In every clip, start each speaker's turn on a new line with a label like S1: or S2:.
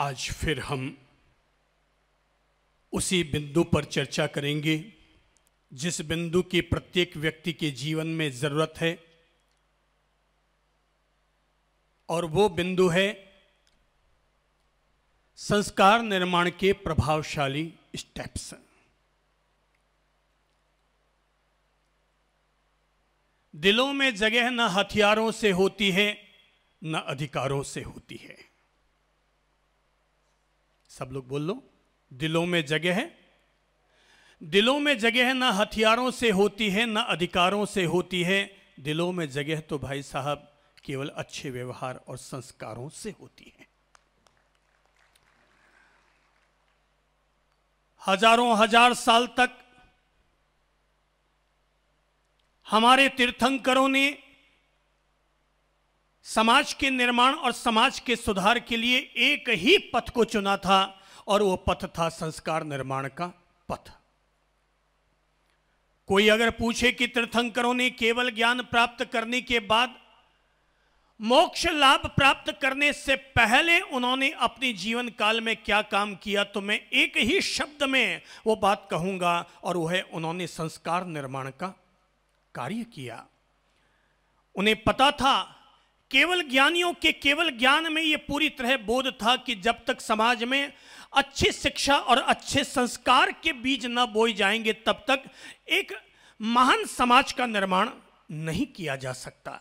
S1: आज फिर हम उसी बिंदु पर चर्चा करेंगे जिस बिंदु की प्रत्येक व्यक्ति के जीवन में ज़रूरत है और वो बिंदु है संस्कार निर्माण के प्रभावशाली स्टेप्स दिलों में जगह न हथियारों से होती है न अधिकारों से होती है सब लोग बोल लो दिलों में जगह है दिलों में जगह है ना हथियारों से होती है ना अधिकारों से होती है दिलों में जगह तो भाई साहब केवल अच्छे व्यवहार और संस्कारों से होती है हजारों हजार साल तक हमारे तीर्थंकरों ने समाज के निर्माण और समाज के सुधार के लिए एक ही पथ को चुना था और वो पथ था संस्कार निर्माण का पथ कोई अगर पूछे कि तीर्थंकरों ने केवल ज्ञान प्राप्त करने के बाद मोक्ष लाभ प्राप्त करने से पहले उन्होंने अपने जीवन काल में क्या काम किया तो मैं एक ही शब्द में वो बात कहूंगा और वह है उन्होंने संस्कार निर्माण का कार्य किया उन्हें पता था केवल ज्ञानियों के केवल ज्ञान में ये पूरी तरह बोध था कि जब तक समाज में अच्छी शिक्षा और अच्छे संस्कार के बीज न बोए जाएंगे तब तक एक महान समाज का निर्माण नहीं किया जा सकता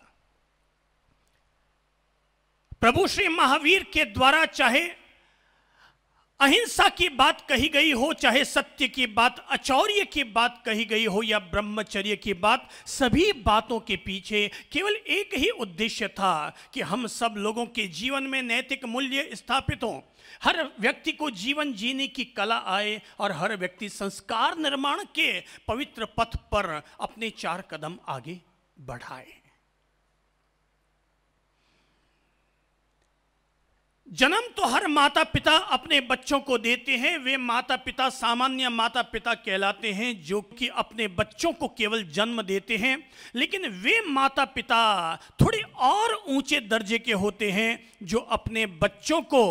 S1: प्रभु श्री महावीर के द्वारा चाहे अहिंसा की बात कही गई हो चाहे सत्य की बात अचौर्य की बात कही गई हो या ब्रह्मचर्य की बात सभी बातों के पीछे केवल एक ही उद्देश्य था कि हम सब लोगों के जीवन में नैतिक मूल्य स्थापित हों हर व्यक्ति को जीवन जीने की कला आए और हर व्यक्ति संस्कार निर्माण के पवित्र पथ पर अपने चार कदम आगे बढ़ाए जन्म तो हर माता पिता अपने बच्चों को देते हैं वे माता पिता सामान्य माता पिता कहलाते हैं जो कि अपने बच्चों को केवल जन्म देते हैं लेकिन वे माता पिता थोड़े और ऊंचे दर्जे के होते हैं जो अपने बच्चों को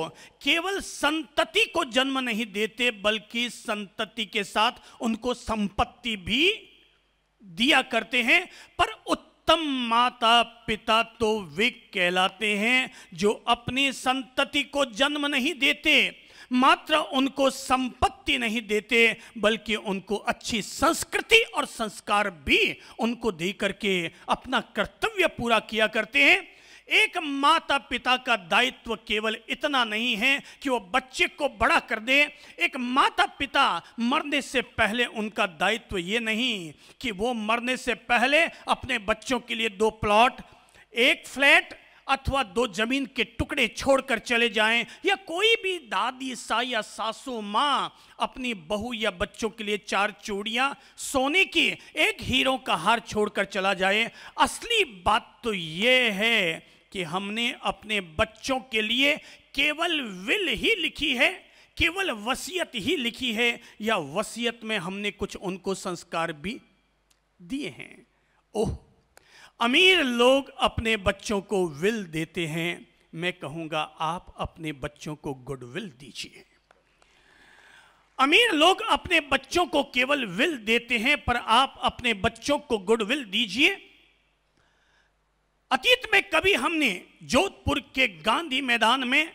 S1: केवल संतति को जन्म नहीं देते बल्कि संतति के साथ उनको संपत्ति भी दिया करते हैं पर उत्तर उत्तम माता पिता तो वे कहलाते हैं जो अपनी संतति को जन्म नहीं देते मात्र उनको संपत्ति नहीं देते बल्कि उनको अच्छी संस्कृति और संस्कार भी उनको दे करके अपना कर्तव्य पूरा किया करते हैं एक माता पिता का दायित्व केवल इतना नहीं है कि वो बच्चे को बड़ा कर दे एक माता पिता मरने से पहले उनका दायित्व ये नहीं कि वो मरने से पहले अपने बच्चों के लिए दो प्लॉट एक फ्लैट अथवा दो जमीन के टुकड़े छोड़कर चले जाएं या कोई भी दादी सा या सासू माँ अपनी बहू या बच्चों के लिए चार चूड़ियाँ सोने की एक हीरों का हार छोड़कर चला जाए असली बात तो ये है कि हमने अपने बच्चों के लिए केवल विल ही लिखी है केवल वसीयत ही लिखी है या वसीयत में हमने कुछ उनको संस्कार भी दिए हैं ओह अमीर लोग अपने बच्चों को विल देते हैं मैं कहूंगा आप अपने बच्चों को गुडविल दीजिए अमीर लोग अपने बच्चों को केवल विल देते हैं पर आप अपने बच्चों को गुडविल दीजिए अतीत में कभी हमने जोधपुर के गांधी मैदान में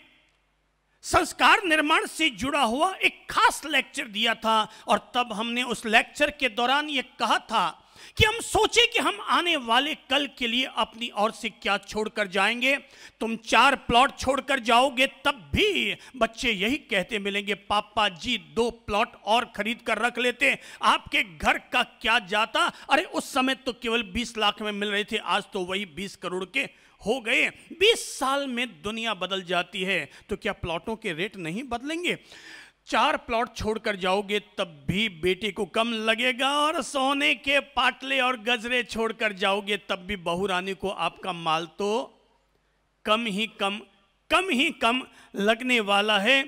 S1: संस्कार निर्माण से जुड़ा हुआ एक खास लेक्चर दिया था और तब हमने उस लेक्चर के दौरान यह कहा था कि हम सोचे कि हम आने वाले कल के लिए अपनी ओर से क्या छोड़कर जाएंगे तुम चार प्लॉट छोड़कर जाओगे तब भी बच्चे यही कहते मिलेंगे पापा जी दो प्लॉट और खरीद कर रख लेते आपके घर का क्या जाता अरे उस समय तो केवल बीस लाख में मिल रहे थे आज तो वही बीस करोड़ के हो गए 20 साल में दुनिया बदल जाती है तो क्या प्लॉटों के रेट नहीं बदलेंगे चार प्लॉट छोड़कर जाओगे तब भी बेटे को कम लगेगा और सोने के पाटले और गजरे छोड़कर जाओगे तब भी बहू रानी को आपका माल तो कम ही कम कम ही कम लगने वाला है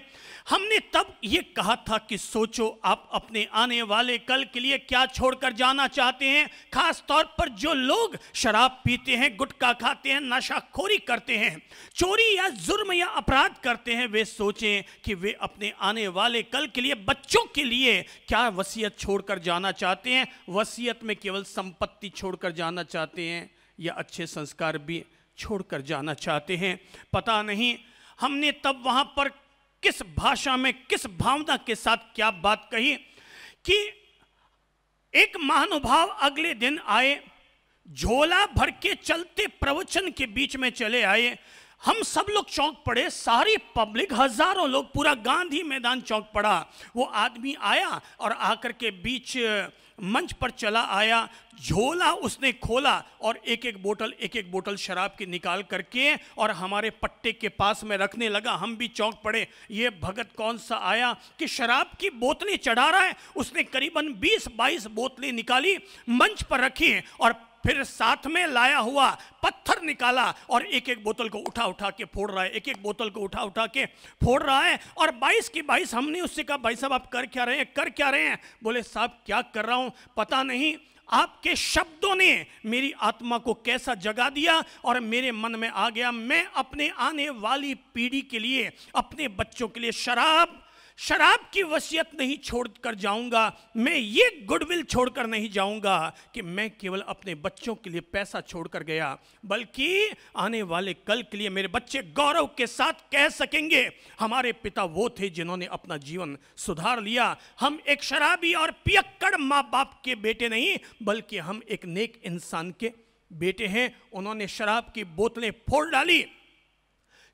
S1: हमने तब ये कहा था कि सोचो आप अपने आने वाले कल के लिए क्या छोड़कर जाना चाहते हैं खास तौर पर जो लोग शराब पीते हैं गुटखा खाते हैं नशाखोरी करते हैं चोरी या जुर्म या अपराध करते हैं वे सोचें कि वे अपने आने वाले कल के लिए बच्चों के लिए क्या वसीयत छोड़कर जाना चाहते हैं वसीयत में केवल संपत्ति छोड़कर जाना चाहते हैं या अच्छे संस्कार भी छोड़कर जाना चाहते हैं पता नहीं हमने तब वहाँ पर किस भाषा में किस भावना के साथ क्या बात कही कि एक महानुभाव अगले दिन आए झोला भर के चलते प्रवचन के बीच में चले आए हम सब लोग चौंक पड़े सारी पब्लिक हजारों लोग पूरा गांधी मैदान चौंक पड़ा वो आदमी आया और आकर के बीच मंच पर चला आया झोला उसने खोला और एक एक बोतल एक एक बोतल शराब की निकाल करके और हमारे पट्टे के पास में रखने लगा हम भी चौंक पड़े ये भगत कौन सा आया कि शराब की बोतलें चढ़ा रहा है उसने करीबन 20-22 बोतलें निकाली मंच पर रखी और फिर साथ में लाया हुआ पत्थर निकाला और एक एक बोतल को उठा उठा के फोड़ रहा है एक एक बोतल को उठा उठा के फोड़ रहा है और 22 की 22 हमने उससे कहा भाई साहब आप कर क्या रहे हैं कर क्या रहे हैं बोले साहब क्या कर रहा हूं पता नहीं आपके शब्दों ने मेरी आत्मा को कैसा जगा दिया और मेरे मन में आ गया मैं अपने आने वाली पीढ़ी के लिए अपने बच्चों के लिए शराब शराब की वसीयत नहीं छोड़कर जाऊंगा मैं ये गुडविल छोड़कर नहीं जाऊंगा कि मैं केवल अपने बच्चों के लिए पैसा छोड़कर गया बल्कि आने वाले कल के लिए मेरे बच्चे गौरव के साथ कह सकेंगे हमारे पिता वो थे जिन्होंने अपना जीवन सुधार लिया हम एक शराबी और पियक्कड़ माँ बाप के बेटे नहीं बल्कि हम एक नेक इंसान के बेटे हैं उन्होंने शराब की बोतलें फोड़ डाली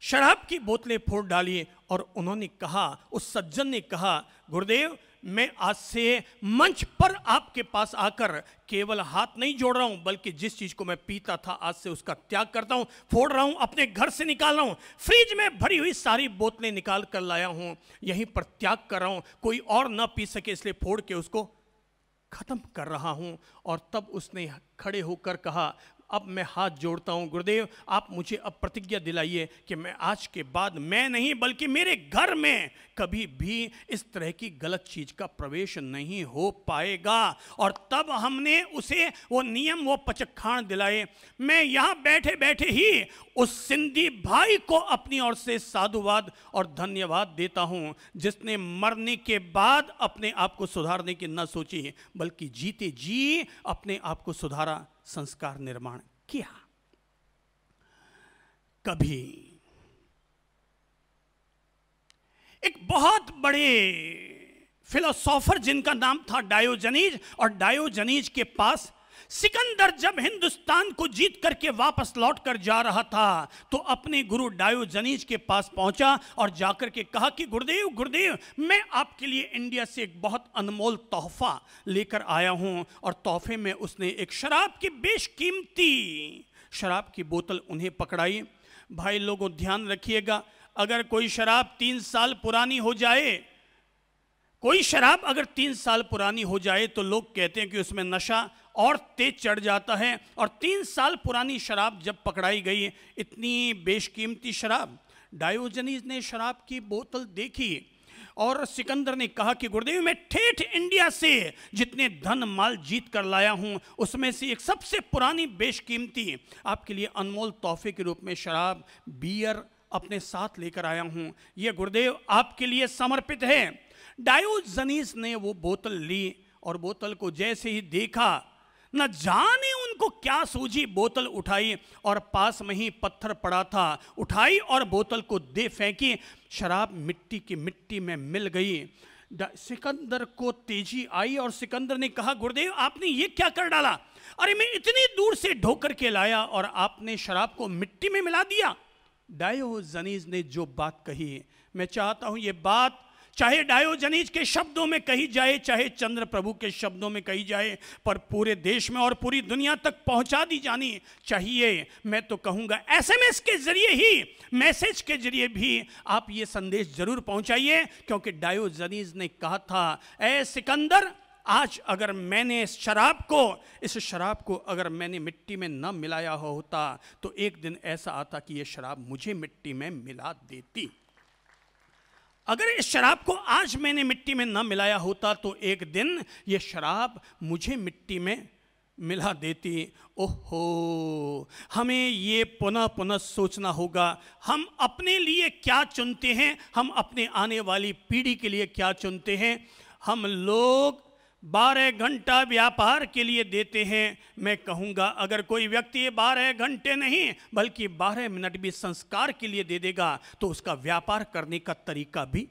S1: शराब की बोतलें फोड़ डाली और उन्होंने कहा उस सज्जन ने कहा गुरुदेव मैं आज से मंच पर आपके पास आकर केवल हाथ नहीं जोड़ रहा हूं बल्कि जिस चीज को मैं पीता था आज से उसका त्याग करता हूं फोड़ रहा हूं अपने घर से निकाल रहा हूं फ्रिज में भरी हुई सारी बोतलें निकाल कर लाया हूं यहीं पर त्याग कर रहा हूं कोई और ना पी सके इसलिए फोड़ के उसको खत्म कर रहा हूं और तब उसने खड़े होकर कहा अब मैं हाथ जोड़ता हूँ गुरुदेव आप मुझे अब प्रतिज्ञा दिलाइए कि मैं आज के बाद मैं नहीं बल्कि मेरे घर में कभी भी इस तरह की गलत चीज़ का प्रवेश नहीं हो पाएगा और तब हमने उसे वो नियम वो पचखाण दिलाए मैं यहाँ बैठे बैठे ही उस सिंधी भाई को अपनी ओर से साधुवाद और धन्यवाद देता हूँ जिसने मरने के बाद अपने आप को सुधारने की न सोची बल्कि जीते जी अपने आप को सुधारा संस्कार निर्माण किया कभी एक बहुत बड़े फिलोसोफर जिनका नाम था डायोजनीज और डायोजनीज के पास सिकंदर जब हिंदुस्तान को जीत करके वापस लौट कर जा रहा था तो अपने गुरु डायोजनीज के पास पहुंचा और जाकर के कहा कि गुरुदेव गुरुदेव मैं आपके लिए इंडिया से एक बहुत अनमोल तोहफा लेकर आया हूं और तोहफे में उसने एक शराब की बेशकीमती शराब की बोतल उन्हें पकड़ाई भाई लोगों ध्यान रखिएगा अगर कोई शराब तीन साल पुरानी हो जाए कोई शराब अगर तीन साल पुरानी हो जाए तो लोग कहते हैं कि उसमें नशा और तेज चढ़ जाता है और तीन साल पुरानी शराब जब पकड़ाई गई इतनी बेशकीमती शराब डायोजनीज ने शराब की बोतल देखी और सिकंदर ने कहा कि गुरुदेव मैं ठेठ इंडिया से जितने धन माल जीत कर लाया हूँ उसमें से एक सबसे पुरानी बेशकीमती आपके लिए अनमोल तोहफे के रूप में शराब बियर अपने साथ लेकर आया हूँ यह गुरुदेव आपके लिए समर्पित है डायोजनीस ने वो बोतल ली और बोतल को जैसे ही देखा न जाने उनको क्या सूझी बोतल उठाई और पास में ही पत्थर पड़ा था उठाई और बोतल को दे फेंकी शराब मिट्टी की मिट्टी में मिल गई सिकंदर को तेजी आई और सिकंदर ने कहा गुरुदेव आपने ये क्या कर डाला अरे मैं इतनी दूर से ढोकर के लाया और आपने शराब को मिट्टी में मिला दिया डायो जनीज ने जो बात कही मैं चाहता हूं ये बात चाहे डायोजनीज के शब्दों में कही जाए चाहे चंद्र प्रभु के शब्दों में कही जाए पर पूरे देश में और पूरी दुनिया तक पहुंचा दी जानी चाहिए मैं तो कहूंगा एसएमएस के जरिए ही मैसेज के जरिए भी आप ये संदेश जरूर पहुंचाइए क्योंकि डायोजनीज ने कहा था ए सिकंदर आज अगर मैंने इस शराब को इस शराब को अगर मैंने मिट्टी में न मिलाया होता तो एक दिन ऐसा आता कि यह शराब मुझे मिट्टी में मिला देती अगर इस शराब को आज मैंने मिट्टी में न मिलाया होता तो एक दिन ये शराब मुझे मिट्टी में मिला देती ओहो हमें ये पुनः पुनः सोचना होगा हम अपने लिए क्या चुनते हैं हम अपने आने वाली पीढ़ी के लिए क्या चुनते हैं हम लोग बारह घंटा व्यापार के लिए देते हैं मैं कहूँगा अगर कोई व्यक्ति बारह घंटे नहीं बल्कि बारह मिनट भी संस्कार के लिए दे देगा तो उसका व्यापार करने का तरीका भी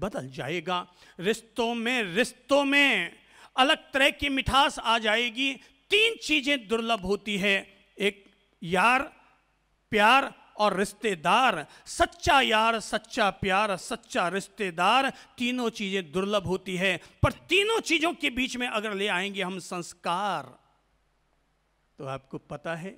S1: बदल जाएगा रिश्तों में रिश्तों में अलग तरह की मिठास आ जाएगी तीन चीज़ें दुर्लभ होती है एक यार प्यार और रिश्तेदार सच्चा यार सच्चा प्यार सच्चा रिश्तेदार तीनों चीजें दुर्लभ होती है पर तीनों चीजों के बीच में अगर ले आएंगे हम संस्कार तो आपको पता है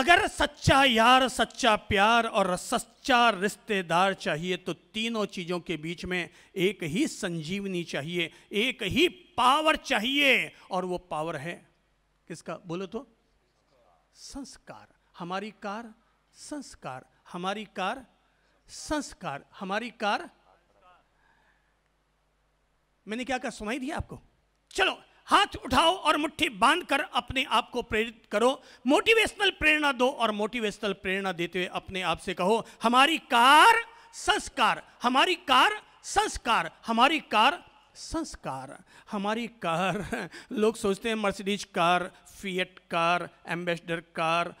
S1: अगर सच्चा यार सच्चा प्यार और सच्चा रिश्तेदार चाहिए तो तीनों चीज़ों के बीच में एक ही संजीवनी चाहिए एक ही पावर चाहिए और वो पावर है किसका बोलो तो संस्कार हमारी कार संस्कार हमारी कार संस्कार हमारी कार मैंने क्या कहा सुनाई दिया आपको चलो हाथ उठाओ और मुट्ठी बांध कर अपने आप को प्रेरित करो मोटिवेशनल प्रेरणा दो और मोटिवेशनल प्रेरणा देते हुए अपने आप से कहो हमारी कार संस्कार हमारी कार संस्कार हमारी कार संस्कार हमारी कार लोग सोचते हैं Mercedes car Fiat car Ambassador car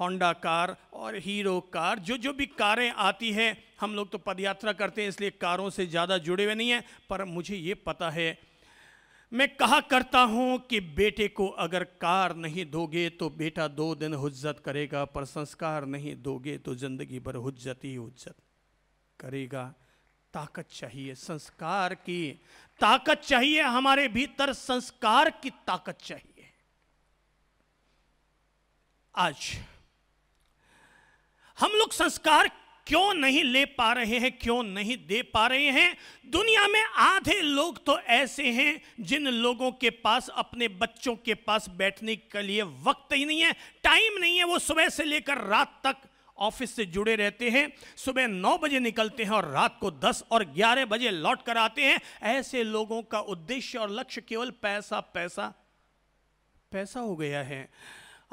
S1: Honda car और हीरो कार जो जो भी कारें आती है हम लोग तो पदयात्रा करते हैं इसलिए कारों से ज़्यादा जुड़े हुए नहीं हैं पर मुझे ये पता है मैं कहा करता हूँ कि बेटे को अगर कार नहीं दोगे तो बेटा दो दिन हुज्जत करेगा पर संस्कार नहीं दोगे तो ज़िंदगी भर हुज्जत ही हुज्जत करेगा ताकत चाहिए संस्कार की ताकत चाहिए हमारे भीतर संस्कार की ताकत चाहिए आज हम लोग संस्कार क्यों नहीं ले पा रहे हैं क्यों नहीं दे पा रहे हैं दुनिया में आधे लोग तो ऐसे हैं जिन लोगों के पास अपने बच्चों के पास बैठने के लिए वक्त ही नहीं है टाइम नहीं है वो सुबह से लेकर रात तक ऑफिस से जुड़े रहते हैं सुबह नौ बजे निकलते हैं और रात को दस और ग्यारह बजे लौट कर आते हैं ऐसे लोगों का उद्देश्य और लक्ष्य केवल पैसा पैसा पैसा हो गया है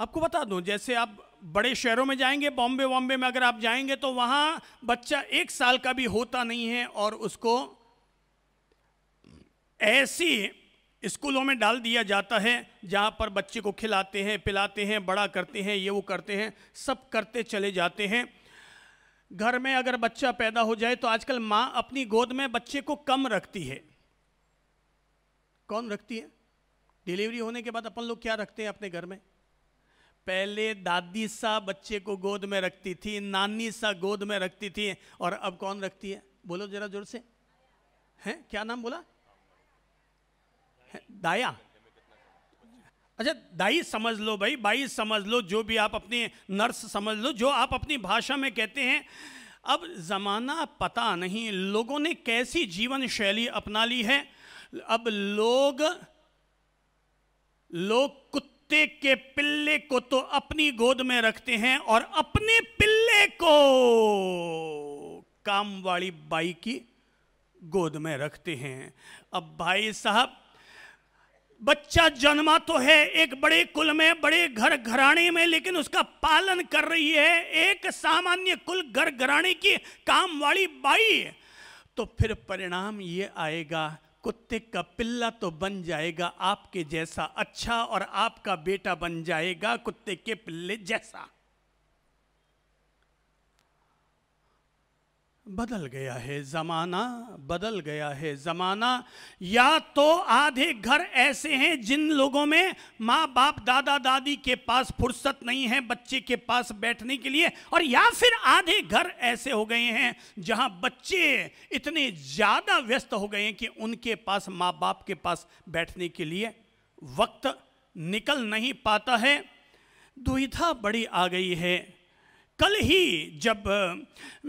S1: आपको बता दूं जैसे आप बड़े शहरों में जाएंगे बॉम्बे वॉम्बे में अगर आप जाएंगे तो वहाँ बच्चा एक साल का भी होता नहीं है और उसको ऐसी स्कूलों में डाल दिया जाता है जहाँ पर बच्चे को खिलाते हैं पिलाते हैं बड़ा करते हैं ये वो करते हैं सब करते चले जाते हैं घर में अगर बच्चा पैदा हो जाए तो आजकल माँ अपनी गोद में बच्चे को कम रखती है कौन रखती है डिलीवरी होने के बाद अपन लोग क्या रखते हैं अपने घर में पहले दादी सा बच्चे को गोद में रखती थी नानी सा गोद में रखती थी और अब कौन रखती है बोलो जरा जोर से हैं क्या नाम बोला दाया अच्छा दाई समझ लो भाई बाई समझ लो जो भी आप अपनी नर्स समझ लो जो आप अपनी भाषा में कहते हैं अब ज़माना पता नहीं लोगों ने कैसी जीवन शैली अपना ली है अब लोग लोग कुत्ते के पिल्ले को तो अपनी गोद में रखते हैं और अपने पिल्ले को काम वाली बाई की गोद में रखते हैं अब भाई साहब बच्चा जन्मा तो है एक बड़े कुल में बड़े घर घराने में लेकिन उसका पालन कर रही है एक सामान्य कुल घर घराने की काम वाली बाई तो फिर परिणाम ये आएगा कुत्ते का पिल्ला तो बन जाएगा आपके जैसा अच्छा और आपका बेटा बन जाएगा कुत्ते के पिल्ले जैसा बदल गया है ज़माना बदल गया है ज़माना या तो आधे घर ऐसे हैं जिन लोगों में माँ बाप दादा दादी के पास फुर्सत नहीं है बच्चे के पास बैठने के लिए और या फिर आधे घर ऐसे हो गए हैं जहाँ बच्चे इतने ज़्यादा व्यस्त हो गए हैं कि उनके पास माँ बाप के पास बैठने के लिए वक्त निकल नहीं पाता है दुविधा बड़ी आ गई है कल ही जब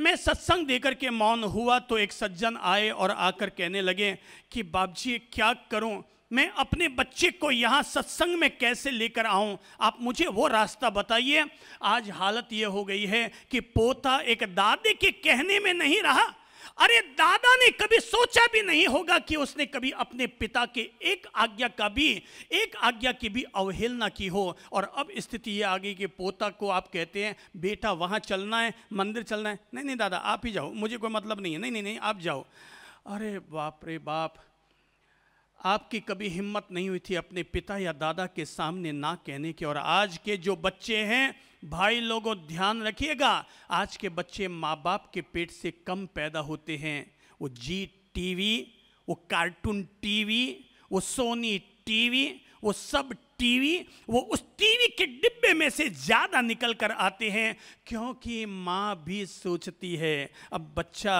S1: मैं सत्संग देकर के मौन हुआ तो एक सज्जन आए और आकर कहने लगे कि बाप जी क्या करूं मैं अपने बच्चे को यहाँ सत्संग में कैसे लेकर आऊं आप मुझे वो रास्ता बताइए आज हालत ये हो गई है कि पोता एक दादे के कहने में नहीं रहा अरे दादा ने कभी सोचा भी नहीं होगा कि उसने कभी अपने पिता के एक आज्ञा का भी एक आज्ञा की भी अवहेलना की हो और अब स्थिति ये आ गई कि पोता को आप कहते हैं बेटा वहाँ चलना है मंदिर चलना है नहीं नहीं दादा आप ही जाओ मुझे कोई मतलब नहीं है नहीं नहीं नहीं आप जाओ अरे बाप रे बाप आपकी कभी हिम्मत नहीं हुई थी अपने पिता या दादा के सामने ना कहने की और आज के जो बच्चे हैं भाई लोगों ध्यान रखिएगा आज के बच्चे माँ बाप के पेट से कम पैदा होते हैं वो जी टीवी वो कार्टून टीवी वो सोनी टीवी वो सब टीवी वो उस टीवी के डिब्बे में से ज़्यादा निकल कर आते हैं क्योंकि माँ भी सोचती है अब बच्चा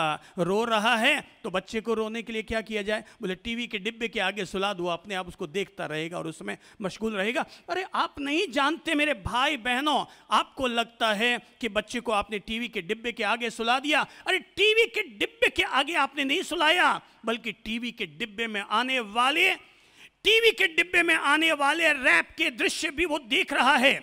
S1: रो रहा है तो बच्चे को रोने के लिए क्या किया जाए बोले टीवी के डिब्बे के आगे सुला दो अपने आप उसको देखता रहेगा और उसमें मशगूल रहेगा अरे आप नहीं जानते मेरे भाई बहनों आपको लगता है कि बच्चे को आपने टीवी के डिब्बे के आगे सुला दिया अरे टीवी के डिब्बे के आगे आपने नहीं सुलाया बल्कि टीवी के डिब्बे में आने वाले टीवी के डिब्बे में आने वाले रैप के दृश्य भी वो देख रहा है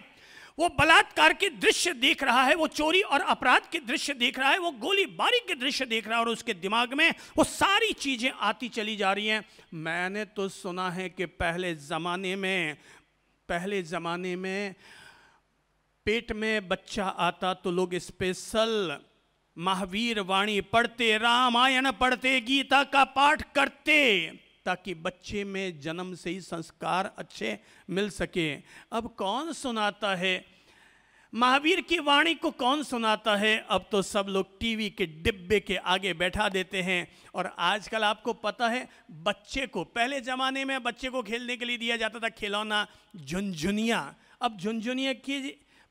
S1: वो बलात्कार के दृश्य देख रहा है वो चोरी और अपराध के दृश्य देख रहा है वो गोलीबारी के दृश्य देख रहा है और उसके दिमाग में वो सारी चीज़ें आती चली जा रही हैं मैंने तो सुना है कि पहले ज़माने में पहले ज़माने में पेट में बच्चा आता तो लोग स्पेशल महावीर वाणी पढ़ते रामायण पढ़ते गीता का पाठ करते ताकि बच्चे में जन्म से ही संस्कार अच्छे मिल सके अब कौन सुनाता है महावीर की वाणी को कौन सुनाता है अब तो सब लोग टीवी के डिब्बे के आगे बैठा देते हैं और आजकल आपको पता है बच्चे को पहले ज़माने में बच्चे को खेलने के लिए दिया जाता था खिलौना झुंझुनिया अब झुंझुनिया की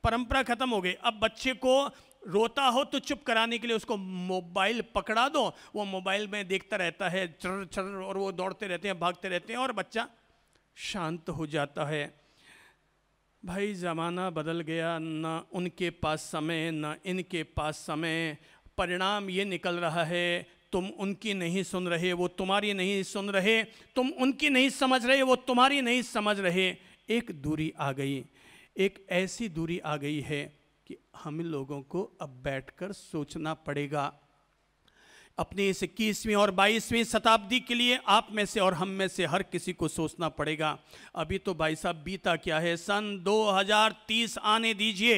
S1: परंपरा खत्म हो गई अब बच्चे को रोता हो तो चुप कराने के लिए उसको मोबाइल पकड़ा दो वो मोबाइल में देखता रहता है चर चर और वो दौड़ते रहते हैं भागते रहते हैं और बच्चा शांत हो जाता है भाई ज़माना बदल गया ना उनके पास समय ना इनके पास समय परिणाम ये निकल रहा है तुम उनकी नहीं सुन रहे वो तुम्हारी नहीं सुन रहे तुम उनकी नहीं समझ रहे वो तुम्हारी नहीं समझ रहे एक दूरी आ गई एक ऐसी दूरी आ गई है कि हम लोगों को अब बैठकर सोचना पड़ेगा अपने इस इक्कीसवीं और बाईसवीं शताब्दी के लिए आप में से और हम में से हर किसी को सोचना पड़ेगा अभी तो भाई साहब बीता क्या है सन 2030 आने दीजिए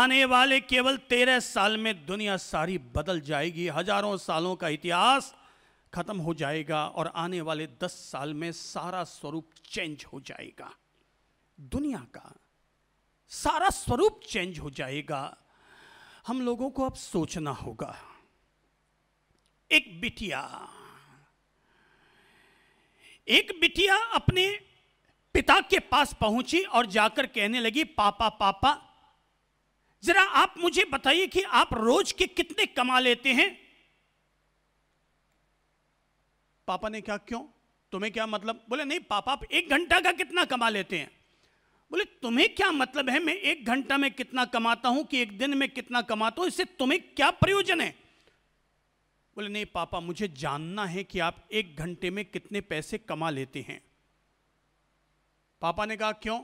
S1: आने वाले केवल तेरह साल में दुनिया सारी बदल जाएगी हजारों सालों का इतिहास खत्म हो जाएगा और आने वाले दस साल में सारा स्वरूप चेंज हो जाएगा दुनिया का सारा स्वरूप चेंज हो जाएगा हम लोगों को अब सोचना होगा एक बिटिया एक बिटिया अपने पिता के पास पहुंची और जाकर कहने लगी पापा पापा जरा आप मुझे बताइए कि आप रोज के कितने कमा लेते हैं पापा ने कहा क्यों तुम्हें क्या मतलब बोले नहीं पापा आप एक घंटा का कितना कमा लेते हैं बोले तुम्हें क्या मतलब है मैं एक घंटा में कितना कमाता हूं कि एक दिन में कितना कमाता हूं इससे तुम्हें क्या प्रयोजन है बोले नहीं पापा मुझे जानना है कि आप एक घंटे में कितने पैसे कमा लेते हैं पापा ने कहा क्यों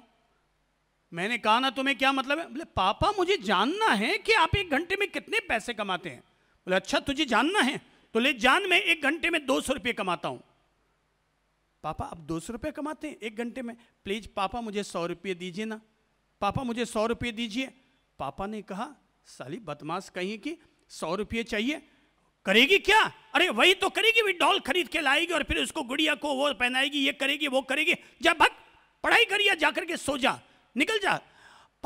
S1: मैंने कहा ना तुम्हें क्या मतलब है बोले पापा मुझे जानना है कि आप एक घंटे में कितने पैसे कमाते हैं बोले अच्छा तुझे जानना है तो ले जान मैं एक घंटे में दो सौ रुपये कमाता हूं पापा आप दो सौ रुपये कमाते हैं एक घंटे में प्लीज़ पापा मुझे सौ रुपये दीजिए ना पापा मुझे सौ रुपये दीजिए पापा ने कहा साली बदमाश कहीं कि सौ रुपये चाहिए करेगी क्या अरे वही तो करेगी भी डॉल खरीद के लाएगी और फिर उसको गुड़िया को वो पहनाएगी ये करेगी वो करेगी जा भग पढ़ाई करिए जाकर के सो जा निकल जा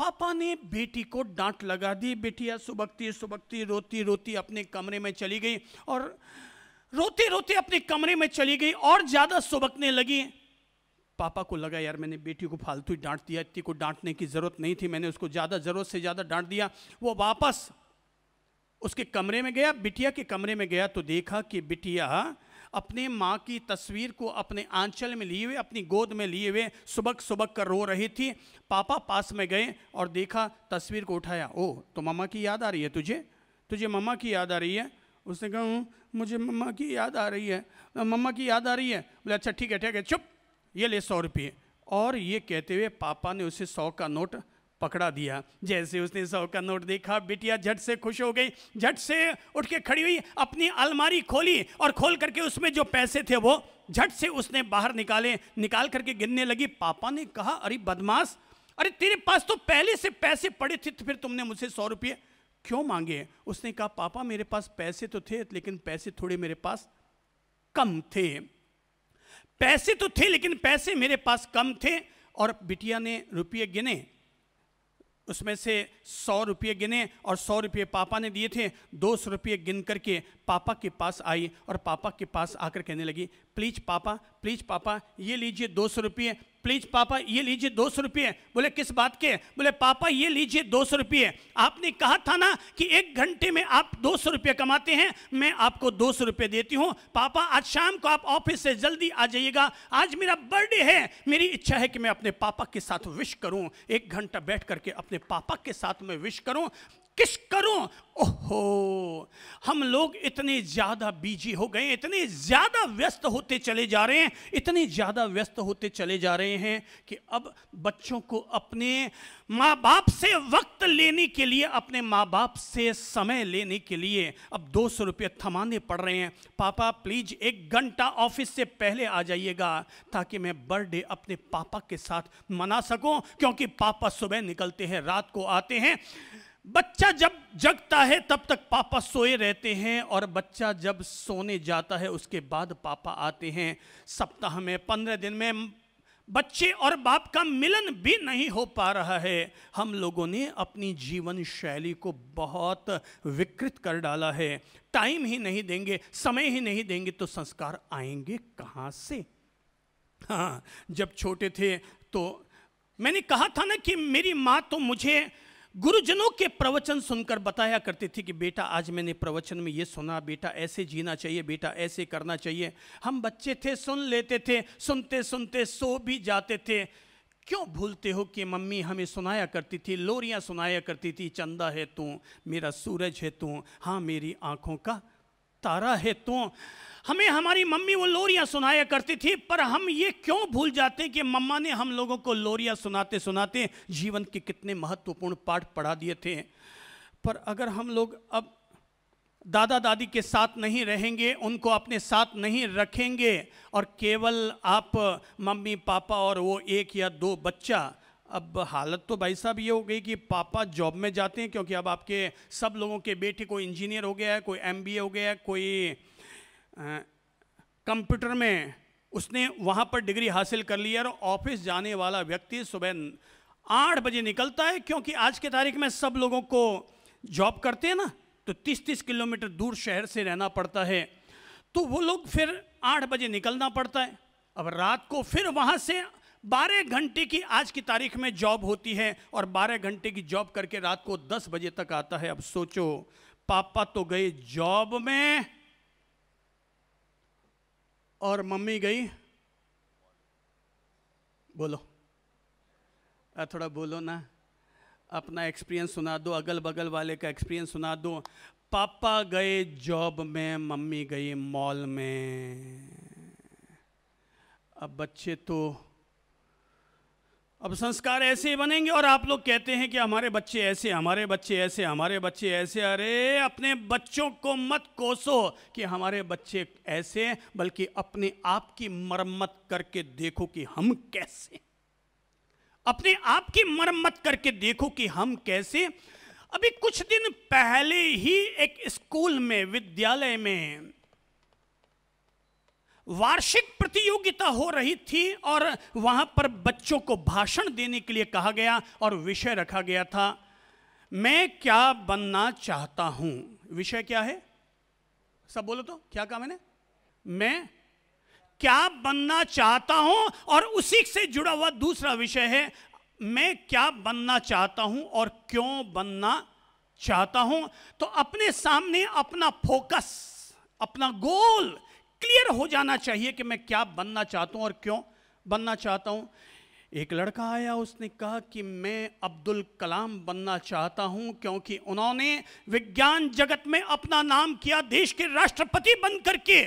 S1: पापा ने बेटी को डांट लगा दी बेटिया सुबकती सुबकती रोती रोती अपने कमरे में चली गई और रोते रोते अपने कमरे में चली गई और ज्यादा सुबकने लगी पापा को लगा यार मैंने बेटी को फालतू डांट दिया इतनी को डांटने की जरूरत नहीं थी मैंने उसको ज्यादा जरूरत से ज्यादा डांट दिया वो वापस उसके कमरे में गया बिटिया के कमरे में गया तो देखा कि बिटिया अपने माँ की तस्वीर को अपने आंचल में लिए हुए अपनी गोद में लिए हुए सुबक सुबक कर रो रही थी पापा पास में गए और देखा तस्वीर को उठाया ओ तो मामा की याद आ रही है तुझे तुझे मामा की याद आ रही है उसने कहा मुझे मम्मा की याद आ रही है मम्मा की याद आ रही है बोले अच्छा ठीक है ठीक है चुप ये ले सौ रुपये और ये कहते हुए पापा ने उसे सौ का नोट पकड़ा दिया जैसे उसने सौ का नोट देखा बिटिया झट से खुश हो गई झट से उठ के खड़ी हुई अपनी अलमारी खोली और खोल करके उसमें जो पैसे थे वो झट से उसने बाहर निकाले निकाल करके गिनने लगी पापा ने कहा अरे बदमाश अरे तेरे पास तो पहले से पैसे पड़े थे तो फिर तुमने मुझसे सौ रुपये क्यों मांगे उसने कहा पापा मेरे पास पैसे तो थे लेकिन पैसे थोड़े मेरे पास कम थे पैसे तो थे लेकिन पैसे मेरे पास कम थे और बिटिया ने रुपये गिने उसमें से सौ रुपये गिने और सौ रुपये पापा ने दिए थे दो सौ रुपये गिन करके पापा के पास आई और पापा के पास आकर कहने लगी प्लीज पापा प्लीज पापा ये लीजिए दो सौ रुपये प्लीज पापा ये लीजिए दो सौ रुपये बोले किस बात के बोले पापा ये लीजिए दो सौ रुपये आपने कहा था ना कि एक घंटे में आप दो सौ रुपये कमाते हैं मैं आपको दो सौ रुपये देती हूँ पापा आज शाम को आप ऑफिस से जल्दी आ जाइएगा आज मेरा बर्थडे है मेरी इच्छा है कि मैं अपने पापा के साथ विश करूँ एक घंटा बैठ करके अपने पापा के साथ मैं विश करूँ किस करूं ओहो हम लोग इतने ज़्यादा बिजी हो गए इतने ज़्यादा व्यस्त होते चले जा रहे हैं इतने ज़्यादा व्यस्त होते चले जा रहे हैं कि अब बच्चों को अपने माँ बाप से वक्त लेने के लिए अपने माँ बाप से समय लेने के लिए अब दो सौ रुपये थमाने पड़ रहे हैं पापा प्लीज़ एक घंटा ऑफिस से पहले आ जाइएगा ताकि मैं बर्थडे अपने पापा के साथ मना सकूँ क्योंकि पापा सुबह निकलते हैं रात को आते हैं बच्चा जब जगता है तब तक पापा सोए रहते हैं और बच्चा जब सोने जाता है उसके बाद पापा आते हैं सप्ताह में पंद्रह दिन में बच्चे और बाप का मिलन भी नहीं हो पा रहा है हम लोगों ने अपनी जीवन शैली को बहुत विकृत कर डाला है टाइम ही नहीं देंगे समय ही नहीं देंगे तो संस्कार आएंगे कहाँ से हाँ जब छोटे थे तो मैंने कहा था ना कि मेरी माँ तो मुझे गुरुजनों के प्रवचन सुनकर बताया करती थी कि बेटा आज मैंने प्रवचन में ये सुना बेटा ऐसे जीना चाहिए बेटा ऐसे करना चाहिए हम बच्चे थे सुन लेते थे सुनते सुनते सो भी जाते थे क्यों भूलते हो कि मम्मी हमें सुनाया करती थी लोरियाँ सुनाया करती थी चंदा है तू मेरा सूरज है तू हाँ मेरी आँखों का तारा है तो हमें हमारी मम्मी वो लोरियां सुनाया करती थी पर हम ये क्यों भूल जाते कि मम्मा ने हम लोगों को लोरियां सुनाते सुनाते जीवन के कितने महत्वपूर्ण पाठ पढ़ा दिए थे पर अगर हम लोग अब दादा दादी के साथ नहीं रहेंगे उनको अपने साथ नहीं रखेंगे और केवल आप मम्मी पापा और वो एक या दो बच्चा अब हालत तो भाई साहब ये हो गई कि पापा जॉब में जाते हैं क्योंकि अब आपके सब लोगों के बेटे कोई इंजीनियर हो गया है कोई एमबीए हो गया है कोई कंप्यूटर में उसने वहाँ पर डिग्री हासिल कर ली है और ऑफिस जाने वाला व्यक्ति सुबह आठ बजे निकलता है क्योंकि आज के तारीख में सब लोगों को जॉब करते हैं ना तो तीस तीस किलोमीटर दूर शहर से रहना पड़ता है तो वो लोग फिर आठ बजे निकलना पड़ता है अब रात को फिर वहाँ से बारह घंटे की आज की तारीख में जॉब होती है और बारह घंटे की जॉब करके रात को दस बजे तक आता है अब सोचो पापा तो गए जॉब में और मम्मी गई बोलो थोड़ा बोलो ना अपना एक्सपीरियंस सुना दो अगल बगल वाले का एक्सपीरियंस सुना दो पापा गए जॉब में मम्मी गई मॉल में अब बच्चे तो अब संस्कार ऐसे ही बनेंगे और आप लोग कहते हैं कि हमारे बच्चे ऐसे हमारे बच्चे ऐसे हमारे बच्चे ऐसे अरे अपने बच्चों को मत कोसो कि हमारे बच्चे ऐसे बल्कि अपने आप की मरम्मत करके देखो कि हम कैसे अपने आप की मरम्मत करके देखो कि हम कैसे अभी कुछ दिन पहले ही एक स्कूल में विद्यालय में वार्षिक प्रतियोगिता हो रही थी और वहां पर बच्चों को भाषण देने के लिए कहा गया और विषय रखा गया था मैं क्या बनना चाहता हूं विषय क्या है सब बोलो तो क्या कहा मैंने मैं क्या बनना चाहता हूं और उसी से जुड़ा हुआ दूसरा विषय है मैं क्या बनना चाहता हूं और क्यों बनना चाहता हूं तो अपने सामने अपना फोकस अपना गोल क्लियर हो जाना चाहिए कि मैं क्या बनना चाहता हूं और क्यों बनना चाहता हूं एक लड़का आया उसने कहा कि मैं अब्दुल कलाम बनना चाहता हूं क्योंकि उन्होंने विज्ञान जगत में अपना नाम किया देश के राष्ट्रपति बन करके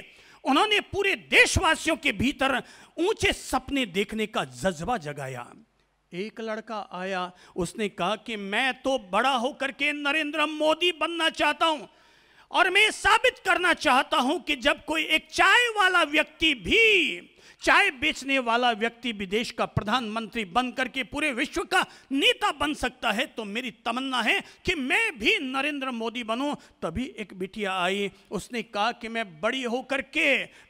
S1: उन्होंने पूरे देशवासियों के भीतर ऊंचे सपने देखने का जज्बा जगाया एक लड़का आया उसने कहा कि मैं तो बड़ा होकर के नरेंद्र मोदी बनना चाहता हूं और मैं साबित करना चाहता हूं कि जब कोई एक चाय वाला व्यक्ति भी चाय बेचने वाला व्यक्ति विदेश का प्रधानमंत्री बनकर के पूरे विश्व का नेता बन सकता है तो मेरी तमन्ना है कि मैं भी नरेंद्र मोदी बनूं तभी एक बिटिया आई उसने कहा कि मैं बड़ी होकर के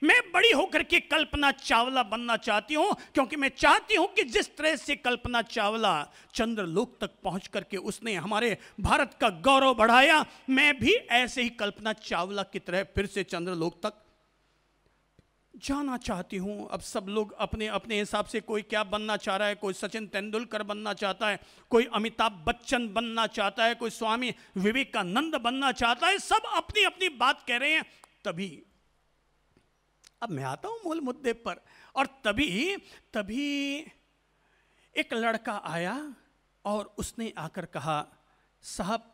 S1: मैं बड़ी होकर के कल्पना चावला बनना चाहती हूं क्योंकि मैं चाहती हूं कि जिस तरह से कल्पना चावला चंद्रलोक तक पहुंच करके उसने हमारे भारत का गौरव बढ़ाया मैं भी ऐसे ही कल्पना चावला की तरह फिर से चंद्रलोक तक जाना चाहती हूँ अब सब लोग अपने अपने हिसाब से कोई क्या बनना चाह रहा है कोई सचिन तेंदुलकर बनना चाहता है कोई अमिताभ बच्चन बनना चाहता है कोई स्वामी विवेकानंद बनना चाहता है सब अपनी अपनी बात कह रहे हैं तभी अब मैं आता हूँ मूल मुद्दे पर और तभी तभी एक लड़का आया और उसने आकर कहा साहब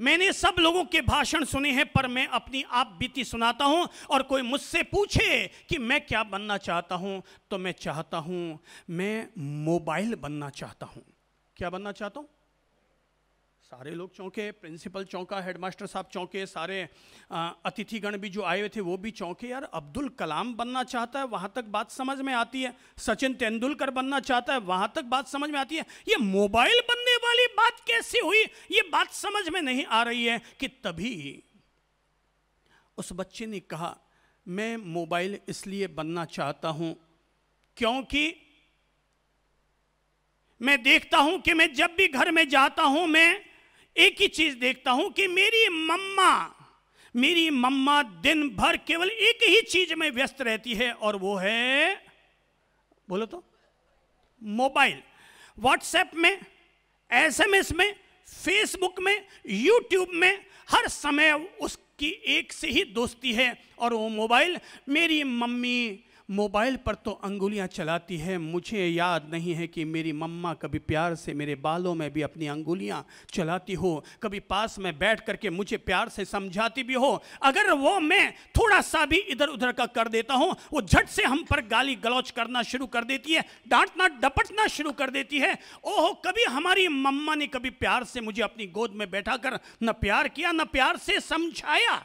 S1: मैंने सब लोगों के भाषण सुने हैं पर मैं अपनी आप बीती सुनाता हूं और कोई मुझसे पूछे कि मैं क्या बनना चाहता हूं तो मैं चाहता हूं मैं मोबाइल बनना चाहता हूं क्या बनना चाहता हूं सारे लोग चौंके प्रिंसिपल चौंका हेडमास्टर साहब चौंके सारे अतिथिगण भी जो आए हुए थे वो भी चौंके यार अब्दुल कलाम बनना चाहता है वहाँ तक बात समझ में आती है सचिन तेंदुलकर बनना चाहता है वहाँ तक बात समझ में आती है ये मोबाइल बनने वाली बात कैसे हुई ये बात समझ में नहीं आ रही है कि तभी उस बच्चे ने कहा मैं मोबाइल इसलिए बनना चाहता हूँ क्योंकि मैं देखता हूं कि मैं जब भी घर में जाता हूं मैं एक ही चीज देखता हूं कि मेरी मम्मा मेरी मम्मा दिन भर केवल एक ही चीज में व्यस्त रहती है और वो है बोलो तो मोबाइल व्हाट्सएप में एसएमएस में फेसबुक में यूट्यूब में हर समय उसकी एक से ही दोस्ती है और वो मोबाइल मेरी मम्मी मोबाइल पर तो अंगुलियां चलाती है मुझे याद नहीं है कि मेरी मम्मा कभी प्यार से मेरे बालों में भी अपनी अंगुलियां चलाती हो कभी पास में बैठ करके मुझे प्यार से समझाती भी हो अगर वो मैं थोड़ा सा भी इधर उधर का कर देता हूँ वो झट से हम पर गाली गलौच करना शुरू कर देती है डांटना डपटना शुरू कर देती है ओहो कभी हमारी मम्मा ने कभी प्यार से मुझे अपनी गोद में बैठा कर न प्यार किया न प्यार से समझाया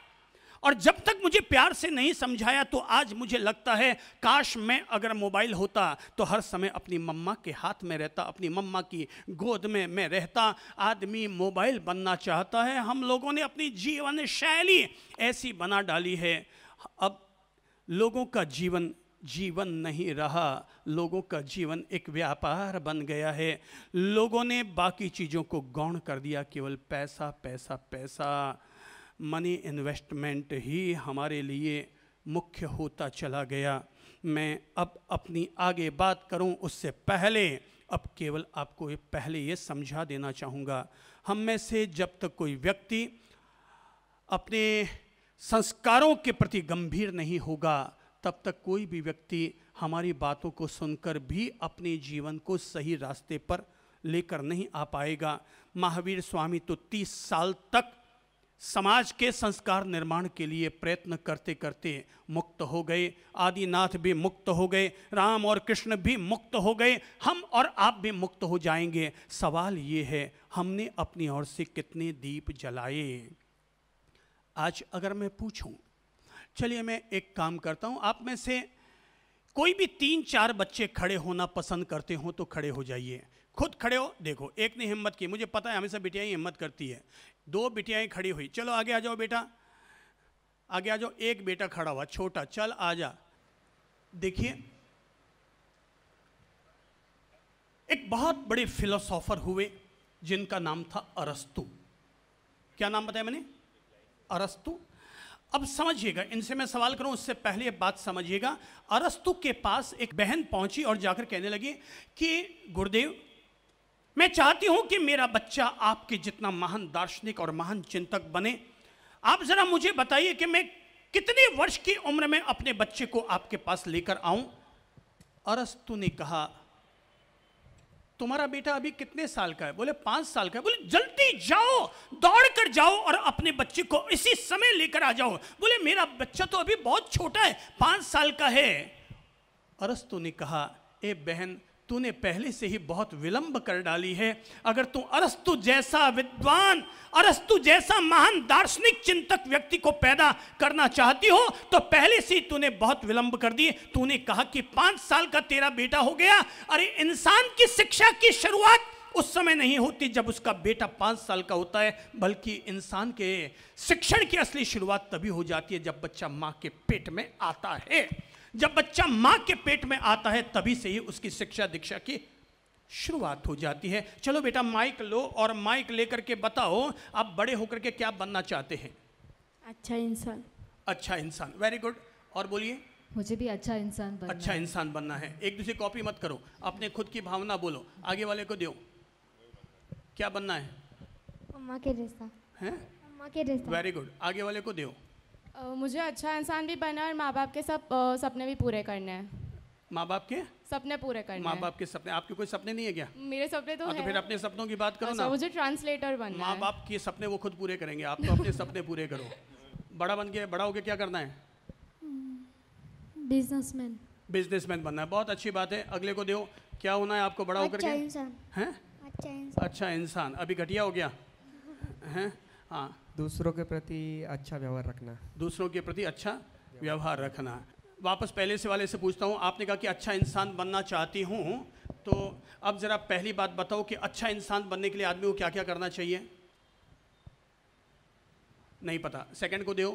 S1: और जब तक मुझे प्यार से नहीं समझाया तो आज मुझे लगता है काश मैं अगर मोबाइल होता तो हर समय अपनी मम्मा के हाथ में रहता अपनी मम्मा की गोद में मैं रहता आदमी मोबाइल बनना चाहता है हम लोगों ने अपनी जीवन शैली ऐसी बना डाली है अब लोगों का जीवन जीवन नहीं रहा लोगों का जीवन एक व्यापार बन गया है लोगों ने बाकी चीज़ों को गौण कर दिया केवल पैसा पैसा पैसा मनी इन्वेस्टमेंट ही हमारे लिए मुख्य होता चला गया मैं अब अपनी आगे बात करूं उससे पहले अब केवल आपको ये पहले ये समझा देना चाहूँगा हम में से जब तक कोई व्यक्ति अपने संस्कारों के प्रति गंभीर नहीं होगा तब तक कोई भी व्यक्ति हमारी बातों को सुनकर भी अपने जीवन को सही रास्ते पर लेकर नहीं आ पाएगा महावीर स्वामी तो तीस साल तक समाज के संस्कार निर्माण के लिए प्रयत्न करते करते मुक्त हो गए आदिनाथ भी मुक्त हो गए राम और कृष्ण भी मुक्त हो गए हम और आप भी मुक्त हो जाएंगे सवाल ये है हमने अपनी ओर से कितने दीप जलाए आज अगर मैं पूछूं चलिए मैं एक काम करता हूं आप में से कोई भी तीन चार बच्चे खड़े होना पसंद करते हो तो खड़े हो जाइए खुद खड़े हो देखो एक ने हिम्मत की मुझे पता है हमेशा बिटिया ही हिम्मत करती है दो बिटियाँ खड़ी हुई चलो आगे आ जाओ बेटा आगे आ जाओ एक बेटा खड़ा हुआ छोटा चल आ जा देखिए एक बहुत बड़े फिलोसोफर हुए जिनका नाम था अरस्तु क्या नाम बताया मैंने अरस्तु अब समझिएगा इनसे मैं सवाल करूं उससे पहले एक बात समझिएगा अरस्तु के पास एक बहन पहुंची और जाकर कहने लगी कि गुरुदेव मैं चाहती हूं कि मेरा बच्चा आपके जितना महान दार्शनिक और महान चिंतक बने आप जरा मुझे बताइए कि मैं कितने वर्ष की उम्र में अपने बच्चे को आपके पास लेकर आऊं अरस्तु ने कहा तुम्हारा बेटा अभी कितने साल का है बोले पांच साल का है बोले जल्दी जाओ दौड़ कर जाओ और अपने बच्चे को इसी समय लेकर आ जाओ बोले मेरा बच्चा तो अभी बहुत छोटा है पांच साल का है अरस्तु ने कहा ए बहन तूने पहले से ही बहुत विलंब कर डाली है अगर तू अरस्तु जैसा विद्वान अरस्तु जैसा महान दार्शनिक चिंतक व्यक्ति को पैदा करना चाहती हो तो पहले से ही तूने बहुत विलंब कर दी तूने कहा कि पांच साल का तेरा बेटा हो गया अरे इंसान की शिक्षा की शुरुआत उस समय नहीं होती जब उसका बेटा पांच साल का होता है बल्कि इंसान के शिक्षण की असली शुरुआत तभी हो जाती है जब बच्चा माँ के पेट में आता है जब बच्चा मां के पेट में आता है तभी से ही उसकी शिक्षा दीक्षा की शुरुआत हो जाती है चलो बेटा माइक लो और माइक लेकर के बताओ आप बड़े होकर के क्या बनना चाहते हैं अच्छा इंसान अच्छा इंसान वेरी गुड और बोलिए मुझे भी अच्छा इंसान बनना अच्छा इंसान बनना है एक दूसरे कॉपी मत करो अपने खुद की भावना बोलो आगे वाले को दो क्या बनना है अम्मा के जैसा है अम्मा के जैसा वेरी गुड आगे वाले को दो मुझे अच्छा इंसान भी बनना और माँ बाप के सब सपने भी पूरे करने हैं माँ बाप के सपने पूरे करने माँ बाप के सपने आपके कोई सपने नहीं है क्या मेरे सपने तो, आ, हाँ, तो फिर अपने सपनों की बात करो अच्छा, ना मुझे ट्रांसलेटर बनना माँ बाप के सपने वो खुद पूरे करेंगे आप तो अपने सपने पूरे करो बड़ा बन के बड़ा होके क्या करना है बिजनेसमैन बिजनेसमैन बनना है बहुत अच्छी बात है अगले को दो क्या होना है आपको बड़ा होकर अच्छा, अच्छा इंसान अच्छा इंसान अभी घटिया हो गया है हाँ दूसरों के प्रति अच्छा व्यवहार रखना दूसरों के प्रति अच्छा व्यवहार रखना वापस पहले से वाले से पूछता हूँ आपने कहा कि अच्छा इंसान बनना चाहती हूँ तो अब ज़रा पहली बात बताओ कि अच्छा इंसान बनने के लिए आदमी को क्या क्या करना चाहिए नहीं पता सेकंड को दो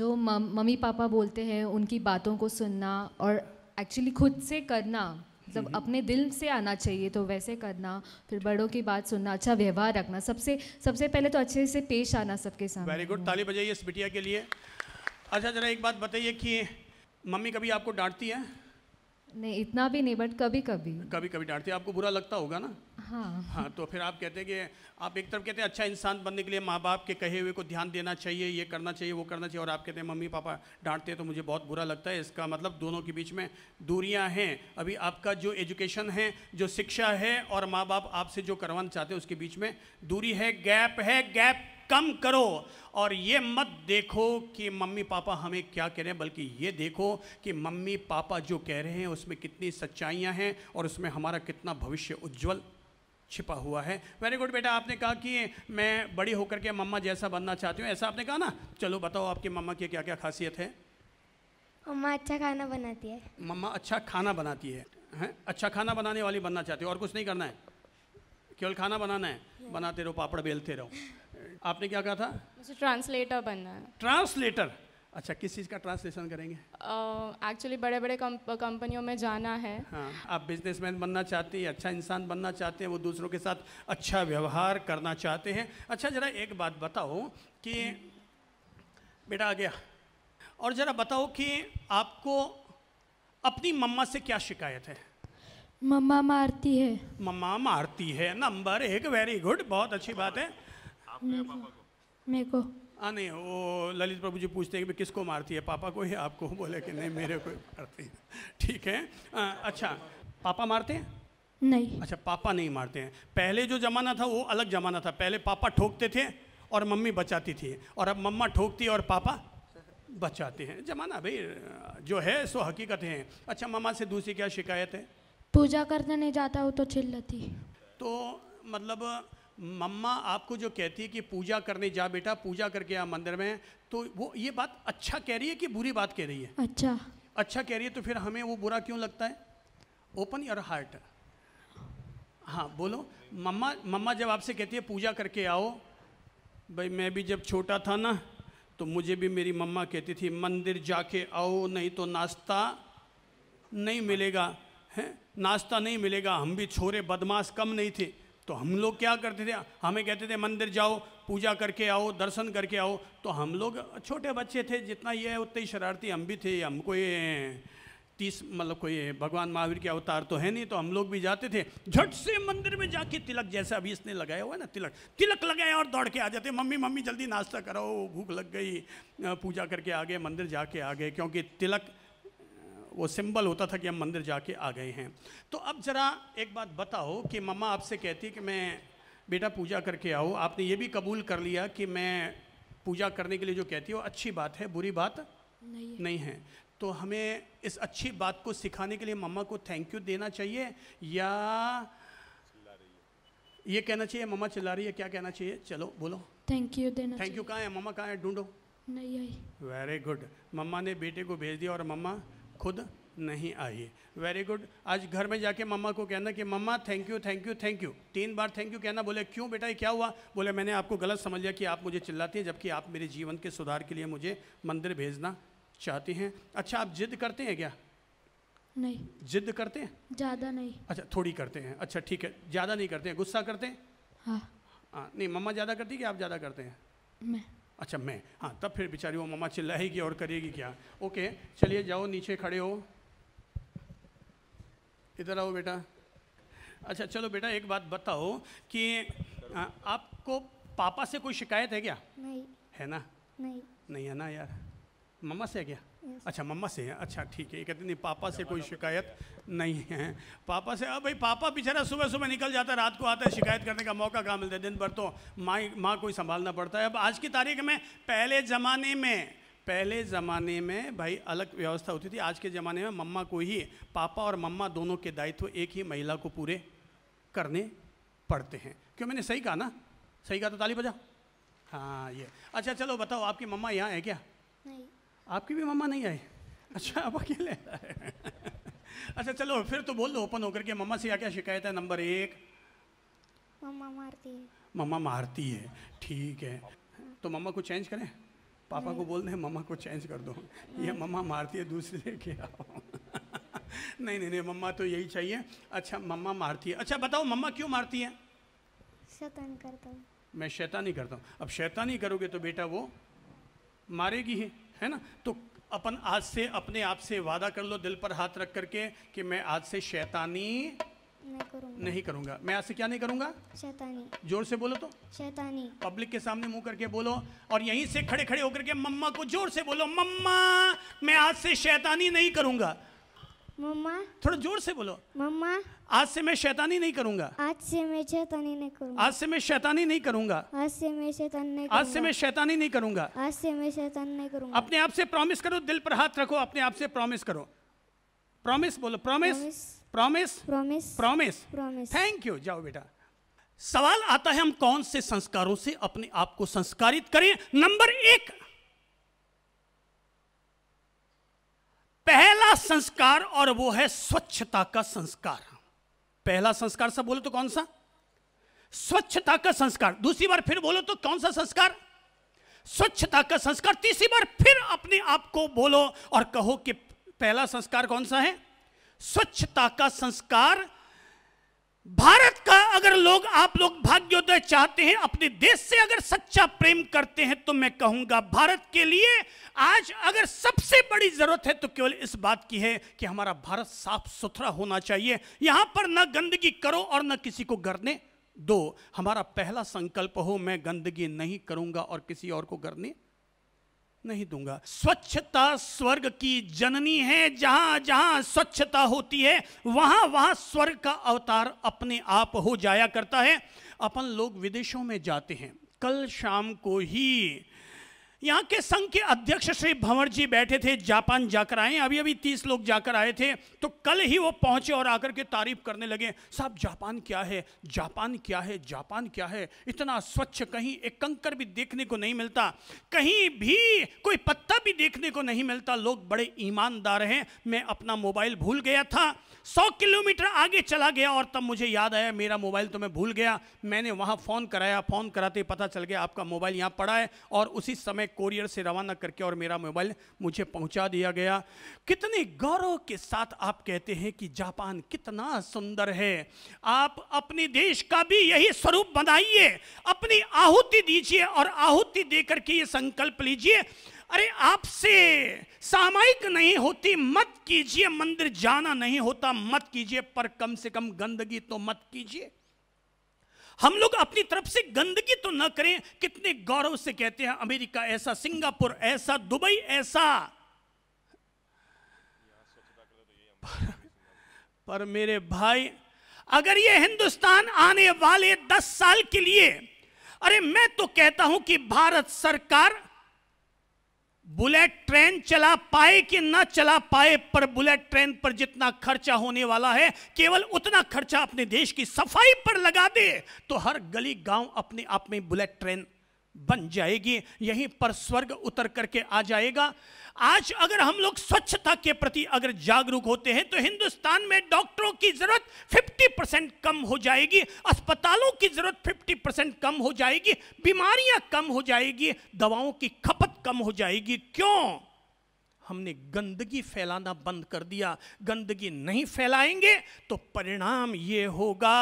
S1: जो मम्मी पापा बोलते हैं उनकी बातों को सुनना और एक्चुअली खुद से करना मतलब अपने दिल से आना चाहिए तो वैसे करना फिर बड़ों की बात सुनना अच्छा व्यवहार रखना सबसे सबसे पहले तो अच्छे से पेश आना सबके सामने वेरी गुड ताली बजाइए इस बिटिया के लिए अच्छा जरा एक बात बताइए कि मम्मी कभी आपको डांटती है नहीं इतना भी नहीं बट कभी कभी कभी कभी डांटती है आपको बुरा लगता होगा ना हाँ हाँ तो फिर आप कहते हैं कि आप एक तरफ कहते हैं अच्छा इंसान बनने के लिए माँ बाप के कहे हुए को ध्यान देना चाहिए ये करना चाहिए वो करना चाहिए और आप कहते हैं मम्मी पापा डांटते हैं तो मुझे बहुत बुरा लगता है इसका मतलब दोनों के बीच में दूरियाँ हैं अभी आपका जो एजुकेशन है जो शिक्षा है और माँ बाप आपसे जो करवाना चाहते हैं उसके बीच में दूरी है गैप है गैप कम करो और ये मत देखो कि मम्मी पापा हमें क्या कह रहे हैं बल्कि ये देखो कि मम्मी पापा जो कह रहे हैं उसमें कितनी सच्चाइयाँ हैं और उसमें हमारा कितना भविष्य उज्जवल छिपा हुआ है वेरी गुड बेटा आपने कहा कि मैं बड़ी होकर के मम्मा जैसा बनना चाहती हूँ ऐसा आपने कहा ना चलो बताओ आपके मम्मा की क्या क्या खासियत है मम्मा अच्छा खाना बनाती है मम्मा अच्छा खाना बनाती है हैं अच्छा खाना बनाने वाली बनना चाहती हूँ और कुछ नहीं करना है केवल खाना बनाना है बनाते रहो पापड़ बेलते रहो आपने क्या कहा था मुझे ट्रांसलेटर बनना है ट्रांसलेटर अच्छा किस चीज़ का ट्रांसलेशन करेंगे एक्चुअली uh, बड़े बड़े कंपनियों में जाना है हाँ आप बिजनेसमैन बनना चाहते हैं अच्छा इंसान बनना चाहते हैं वो दूसरों के साथ अच्छा व्यवहार करना चाहते हैं अच्छा ज़रा एक बात बताओ कि बेटा आ गया और ज़रा बताओ कि आपको अपनी मम्मा से क्या शिकायत है मम्मा मारती है मम्मा मारती है नंबर एक वेरी गुड बहुत अच्छी बात है मेरे को हाँ नहीं वो ललित प्रभु जी पूछते हैं कि किसको मारती है पापा को या आपको बोले कि नहीं मेरे को मारती है ठीक है आ, हाँ, अच्छा पापा मारते हैं नहीं अच्छा पापा नहीं मारते हैं पहले जो ज़माना था वो अलग ज़माना था पहले पापा ठोकते थे और मम्मी बचाती थी और अब मम्मा ठोकती और पापा बचाते हैं ज़माना भाई जो है सो हकीकत है अच्छा मम्मा से दूसरी क्या शिकायत है पूजा करने नहीं जाता हो तो चिल्लती तो मतलब मम्मा आपको जो कहती है कि पूजा करने जा बेटा पूजा करके आ मंदिर में तो वो ये बात अच्छा कह रही है कि बुरी बात कह रही है अच्छा अच्छा कह रही है तो फिर हमें वो बुरा क्यों लगता है ओपन योर हार्ट हाँ बोलो मम्मा मम्मा जब आपसे कहती है पूजा करके आओ भाई मैं भी जब छोटा था ना तो मुझे भी मेरी मम्मा कहती थी मंदिर जाके आओ नहीं तो नाश्ता नहीं मिलेगा है नाश्ता नहीं मिलेगा हम भी छोरे बदमाश कम नहीं थे तो हम लोग क्या करते थे हमें कहते थे मंदिर जाओ पूजा करके आओ दर्शन करके आओ तो हम लोग छोटे बच्चे थे जितना ये है उतने ही शरारती हम भी थे हमको ये तीस मतलब कोई भगवान महावीर के अवतार तो है नहीं तो हम लोग भी जाते थे झट से मंदिर में जाके तिलक जैसे अभी इसने लगाया हुआ है ना तिलक तिलक लगाया और दौड़ के आ जाते मम्मी मम्मी जल्दी नाश्ता कराओ भूख लग गई पूजा करके आ गए मंदिर जाके आ गए क्योंकि तिलक वो सिंबल होता था कि हम मंदिर जाके आ गए हैं तो अब ज़रा एक बात बताओ कि मम्मा आपसे कहती है कि मैं बेटा पूजा करके आओ आपने ये भी कबूल कर लिया कि मैं पूजा करने के लिए जो कहती हूँ अच्छी बात है बुरी बात नहीं, नहीं है तो हमें इस अच्छी बात को सिखाने के लिए मम्मा को थैंक यू देना चाहिए या ये कहना चाहिए मम्मा चिल्ला रही है क्या कहना चाहिए चलो बोलो थैंक यू देना थैंक यू कहाँ है मम्मा कहाँ है ढूंढो नहीं आई वेरी गुड मम्मा ने बेटे को भेज दिया और मम्मा खुद नहीं आई वेरी गुड आज घर में जाके मम्मा को कहना कि mumma thank you thank you thank you तीन बार थैंक यू कहना बोले क्यों बेटा ये क्या हुआ बोले मैंने आपको गलत समझ लिया कि आप मुझे चिल्लाती हैं जबकि आप मेरे जीवन के सुधार के लिए मुझे मंदिर भेजना चाहती हैं अच्छा आप जिद करते हैं क्या नहीं जिद करते हैं ज़्यादा नहीं अच्छा थोड़ी करते हैं अच्छा ठीक है ज़्यादा नहीं करते हैं गुस्सा करते हैं हाँ हाँ नहीं मम्मा ज़्यादा करती कि आप ज़्यादा करते हैं मैं अच्छा मैं हाँ तब फिर बेचारी वो मामा चिल्लाएगी और करेगी क्या ओके चलिए जाओ नीचे खड़े हो इधर आओ बेटा अच्छा चलो बेटा एक बात बताओ कि आ, आपको पापा से कोई शिकायत है क्या नहीं है ना नहीं नहीं है ना यार मम्मा से है क्या अच्छा मम्मा से हैं अच्छा ठीक है ये कहते नहीं पापा से कोई शिकायत नहीं है पापा से अब भाई पापा बेचारा सुबह सुबह निकल जाता है रात को आता है शिकायत करने का मौका कहाँ मिलता है दिन भर तो माँ माँ को ही संभालना पड़ता है अब आज की तारीख में पहले ज़माने में पहले ज़माने में भाई अलग व्यवस्था होती थी आज के ज़माने में मम्मा को ही पापा और मम्मा दोनों के दायित्व एक ही महिला को पूरे करने पड़ते हैं क्यों मैंने सही कहा ना सही कहा तो ताली बजा हाँ ये अच्छा चलो बताओ आपकी मम्मा यहाँ है क्या नहीं आपकी भी मामा नहीं आए अच्छा आप अकेले अच्छा चलो फिर तो बोल दो ओपन होकर के मम्मा से क्या क्या शिकायत है नंबर एक मम्मा मारती है मम्मा मारती है ठीक है तो मम्मा को चेंज करें पापा को बोल दें मम्मा को चेंज कर दो ये मम्मा मारती है दूसरे लेके आओ नहीं नहीं नहीं मम्मा तो यही चाहिए अच्छा मम्मा मारती है अच्छा बताओ मम्मा क्यों मारती है शैतान करता हूँ मैं शैतानी करता हूँ अब शैतानी करोगे तो बेटा वो मारेगी ही है ना तो अपन आज से अपने आप से वादा कर लो दिल पर हाथ रख करके कि मैं आज से शैतानी करूंगा। नहीं करूंगा मैं आज से क्या नहीं करूंगा शैतानी जोर से बोलो तो शैतानी पब्लिक के सामने मुंह करके बोलो और यहीं से खड़े खड़े होकर के मम्मा को जोर से बोलो मम्मा मैं आज से शैतानी नहीं करूंगा मम्मा थोड़ा जोर से बोलो मम्मा आज से मैं शैतानी नहीं करूंगा आज से मैं शैतानी नहीं करूंगा आज से मैं शैतानी नहीं करूंगा आज से मैं शैतानी नहीं आज से मैं शैतानी नहीं करूंगा आज से मैं शैतान नहीं करूंगा अपने आप से प्रॉमिस करो दिल पर हाथ रखो अपने आप से प्रॉमिस करो प्रॉमिस बोलो promise promise promise promise promise thank you जाओ बेटा सवाल आता है हम कौन से संस्कारों से अपने आप को संस्कारित करें नंबर एक पहला संस्कार और वो है स्वच्छता का संस्कार पहला संस्कार सब बोलो तो कौन सा स्वच्छता का संस्कार दूसरी बार फिर बोलो तो कौन सा संस्कार स्वच्छता का संस्कार तीसरी बार फिर अपने आप को बोलो और कहो कि पहला संस्कार कौन सा है स्वच्छता का संस्कार भारत का अगर लोग आप लोग भाग्योदय चाहते हैं अपने देश से अगर सच्चा प्रेम करते हैं तो मैं कहूंगा भारत के लिए आज अगर सबसे बड़ी जरूरत है तो केवल इस बात की है कि हमारा भारत साफ सुथरा होना चाहिए यहां पर ना गंदगी करो और ना किसी को गरने दो हमारा पहला संकल्प हो मैं गंदगी नहीं करूंगा और किसी और को गरने नहीं दूंगा स्वच्छता स्वर्ग की जननी है जहां जहां स्वच्छता होती है वहां वहां स्वर्ग का अवतार अपने आप हो जाया करता है अपन लोग विदेशों में जाते हैं कल शाम को ही यहाँ के संघ के अध्यक्ष श्री भंवर जी बैठे थे जापान जाकर आए अभी अभी तीस लोग जाकर आए थे तो कल ही वो पहुंचे और आकर के तारीफ करने लगे साहब जापान क्या है जापान क्या है जापान क्या है इतना स्वच्छ कहीं एक कंकर भी देखने को नहीं मिलता कहीं भी कोई पत्ता भी देखने को नहीं मिलता लोग बड़े ईमानदार हैं मैं अपना मोबाइल भूल गया था सौ किलोमीटर आगे चला गया और तब मुझे याद आया मेरा मोबाइल तो मैं भूल गया मैंने वहाँ फ़ोन कराया फ़ोन कराते पता चल गया आपका मोबाइल यहाँ पड़ा है और उसी समय कोरियर से रवाना करके और मेरा मोबाइल मुझे पहुंचा दिया गया कितने गौरव के साथ आप कहते हैं कि जापान कितना सुंदर है आप अपने देश का भी यही स्वरूप बनाइए अपनी आहुति दीजिए और आहुति दे करके ये संकल्प लीजिए अरे आपसे सामायिक नहीं होती मत कीजिए मंदिर जाना नहीं होता मत कीजिए पर कम से कम गंदगी तो मत कीजिए हम लोग अपनी तरफ से गंदगी तो ना करें कितने गौरव से कहते हैं अमेरिका ऐसा सिंगापुर ऐसा दुबई ऐसा पर, पर मेरे भाई अगर ये हिंदुस्तान आने वाले दस साल के लिए अरे मैं तो कहता हूं कि भारत सरकार बुलेट ट्रेन चला पाए कि ना चला पाए पर बुलेट ट्रेन पर जितना खर्चा होने वाला है केवल उतना खर्चा अपने देश की सफाई पर लगा दे तो हर गली गांव अपने आप में बुलेट ट्रेन बन जाएगी यहीं पर स्वर्ग उतर करके आ जाएगा आज अगर हम लोग स्वच्छता के प्रति अगर जागरूक होते हैं तो हिंदुस्तान में डॉक्टरों की जरूरत 50 परसेंट कम हो जाएगी अस्पतालों की जरूरत 50 परसेंट कम हो जाएगी बीमारियां कम हो जाएगी दवाओं की खपत कम हो जाएगी क्यों हमने गंदगी फैलाना बंद कर दिया गंदगी नहीं फैलाएंगे तो परिणाम ये होगा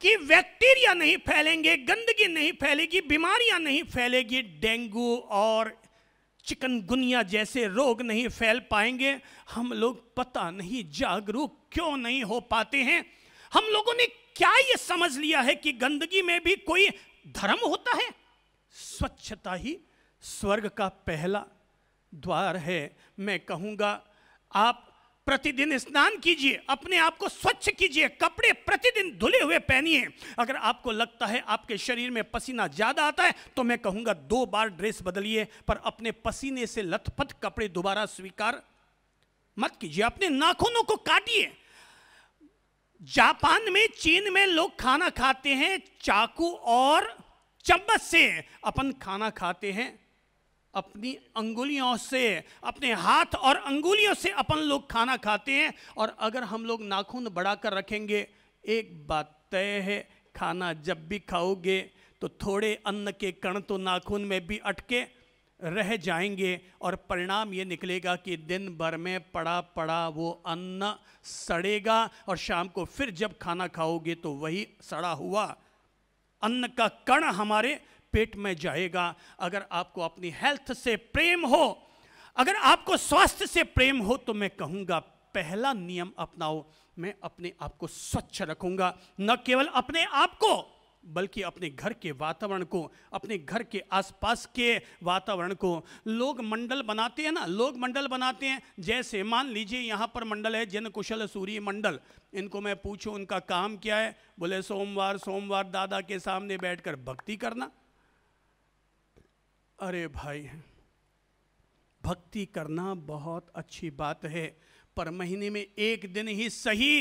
S1: कि बैक्टीरिया नहीं फैलेंगे गंदगी नहीं फैलेगी बीमारियां नहीं फैलेगी डेंगू और चिकनगुनिया जैसे रोग नहीं फैल पाएंगे हम लोग पता नहीं जागरूक क्यों नहीं हो पाते हैं हम लोगों ने क्या यह समझ लिया है कि गंदगी में भी कोई धर्म होता है स्वच्छता ही स्वर्ग का पहला द्वार है मैं कहूंगा आप प्रतिदिन स्नान कीजिए अपने आप को स्वच्छ कीजिए कपड़े प्रतिदिन धुले हुए पहनिए अगर आपको लगता है आपके शरीर में पसीना ज़्यादा आता है तो मैं कहूंगा दो बार ड्रेस बदलिए पर अपने पसीने से लथपथ कपड़े दोबारा स्वीकार मत कीजिए अपने नाखूनों को काटिए जापान में चीन में लोग खाना खाते हैं चाकू और चम्मच से अपन खाना खाते हैं अपनी अंगुलियों से अपने हाथ और अंगुलियों से अपन लोग खाना खाते हैं और अगर हम लोग नाखून बढ़ाकर रखेंगे एक बात तय है खाना जब भी खाओगे तो थोड़े अन्न के कण तो नाखून में भी अटके रह जाएंगे और परिणाम ये निकलेगा कि दिन भर में पड़ा पड़ा वो अन्न सड़ेगा और शाम को फिर जब खाना खाओगे तो वही सड़ा हुआ अन्न का कण हमारे पेट में जाएगा अगर आपको अपनी हेल्थ से प्रेम हो अगर आपको स्वास्थ्य से प्रेम हो तो मैं कहूँगा पहला नियम अपनाओ मैं अपने आप को स्वच्छ रखूँगा न केवल अपने आप को बल्कि अपने घर के वातावरण को अपने घर के आसपास के वातावरण को लोग मंडल बनाते हैं ना लोग मंडल बनाते हैं जैसे मान लीजिए यहाँ पर मंडल है जन कुशल सूर्य मंडल इनको मैं पूछूं उनका काम क्या है बोले सोमवार सोमवार दादा के सामने बैठकर भक्ति करना अरे भाई भक्ति करना बहुत अच्छी बात है पर महीने में एक दिन ही सही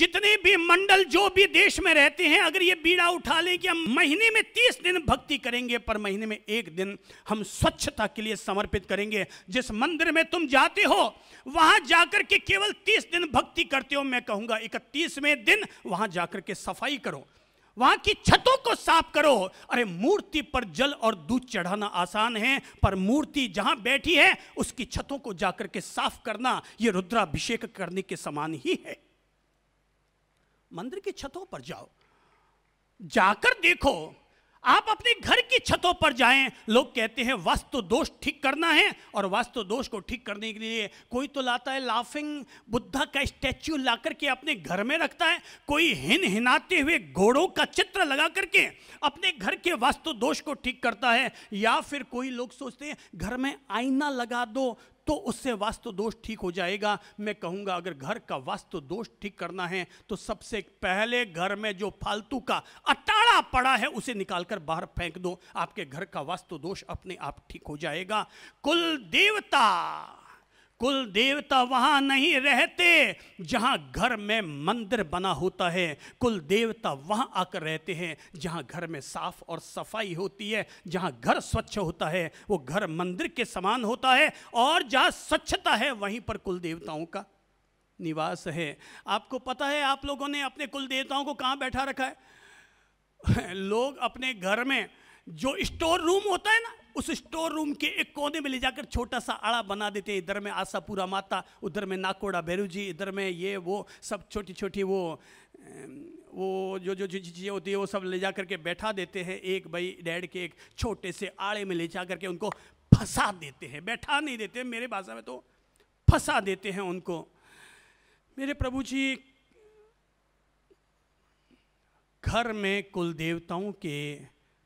S1: जितने भी मंडल जो भी देश में रहते हैं अगर ये बीड़ा उठा लें कि हम महीने में तीस दिन भक्ति करेंगे पर महीने में एक दिन हम स्वच्छता के लिए समर्पित करेंगे जिस मंदिर में तुम जाते हो वहां जाकर के केवल तीस दिन भक्ति करते हो मैं कहूंगा इकतीसवें दिन वहां जाकर के सफाई करो वहां की छतों को साफ करो अरे मूर्ति पर जल और दूध चढ़ाना आसान है पर मूर्ति जहां बैठी है उसकी छतों को जाकर के साफ करना यह रुद्राभिषेक करने के समान ही है मंदिर की छतों पर जाओ जाकर देखो आप अपने घर की छतों पर जाएं लोग कहते हैं वास्तु दोष ठीक करना है और वास्तु दोष को ठीक करने के लिए कोई तो लाता है लाफिंग बुद्धा का स्टैच्यू ला करके अपने घर में रखता है कोई हिन हिनाते हुए घोड़ों का चित्र लगा करके अपने घर के वास्तु दोष को ठीक करता है या फिर कोई लोग सोचते हैं घर में आईना लगा दो तो उससे वास्तु दोष ठीक हो जाएगा मैं कहूंगा अगर घर का वास्तु दोष ठीक करना है तो सबसे पहले घर में जो फालतू का अटाड़ा पड़ा है उसे निकालकर बाहर फेंक दो आपके घर का वास्तु दोष अपने आप ठीक हो जाएगा कुल देवता कुल देवता वहां नहीं रहते जहां घर में मंदिर बना होता है कुल देवता वहां आकर रहते हैं जहां घर में साफ और सफाई होती है जहां घर स्वच्छ होता है वो घर मंदिर के समान होता है और जहां स्वच्छता है वहीं पर कुल देवताओं का निवास है आपको पता है आप लोगों ने अपने कुल देवताओं को कहां बैठा रखा है लोग अपने घर में जो स्टोर रूम होता है ना उस स्टोर रूम के एक कोने में ले जाकर छोटा सा आड़ा बना देते हैं इधर में आशापुरा माता उधर में नाकोड़ा भैरू जी इधर में ये वो सब छोटी छोटी वो वो जो जो चीज़ें होती है वो सब ले जा करके बैठा देते हैं एक भाई डैड के एक छोटे से आड़े में ले जा करके उनको फंसा देते हैं बैठा नहीं देते मेरे भाषा में तो फंसा देते हैं उनको मेरे प्रभु जी घर में कुल देवताओं के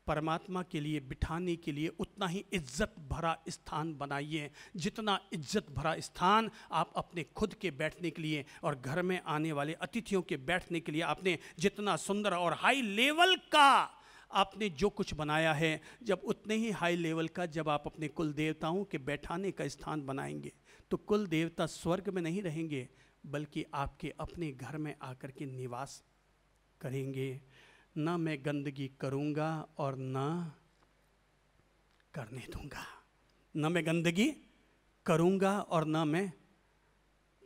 S1: परमात्मा के लिए बिठाने के लिए उतना ही इज्जत भरा स्थान बनाइए जितना इज्जत भरा स्थान आप अपने खुद के बैठने के लिए और घर में आने वाले अतिथियों के बैठने के लिए आपने जितना सुंदर और हाई लेवल का आपने जो कुछ बनाया है जब उतने ही हाई लेवल का जब आप अपने कुल देवताओं के बैठाने का स्थान बनाएंगे तो कुल देवता स्वर्ग में नहीं रहेंगे बल्कि आपके अपने घर में आकर के निवास करेंगे ना मैं गंदगी करूंगा और ना करने दूंगा ना मैं गंदगी करूंगा और ना मैं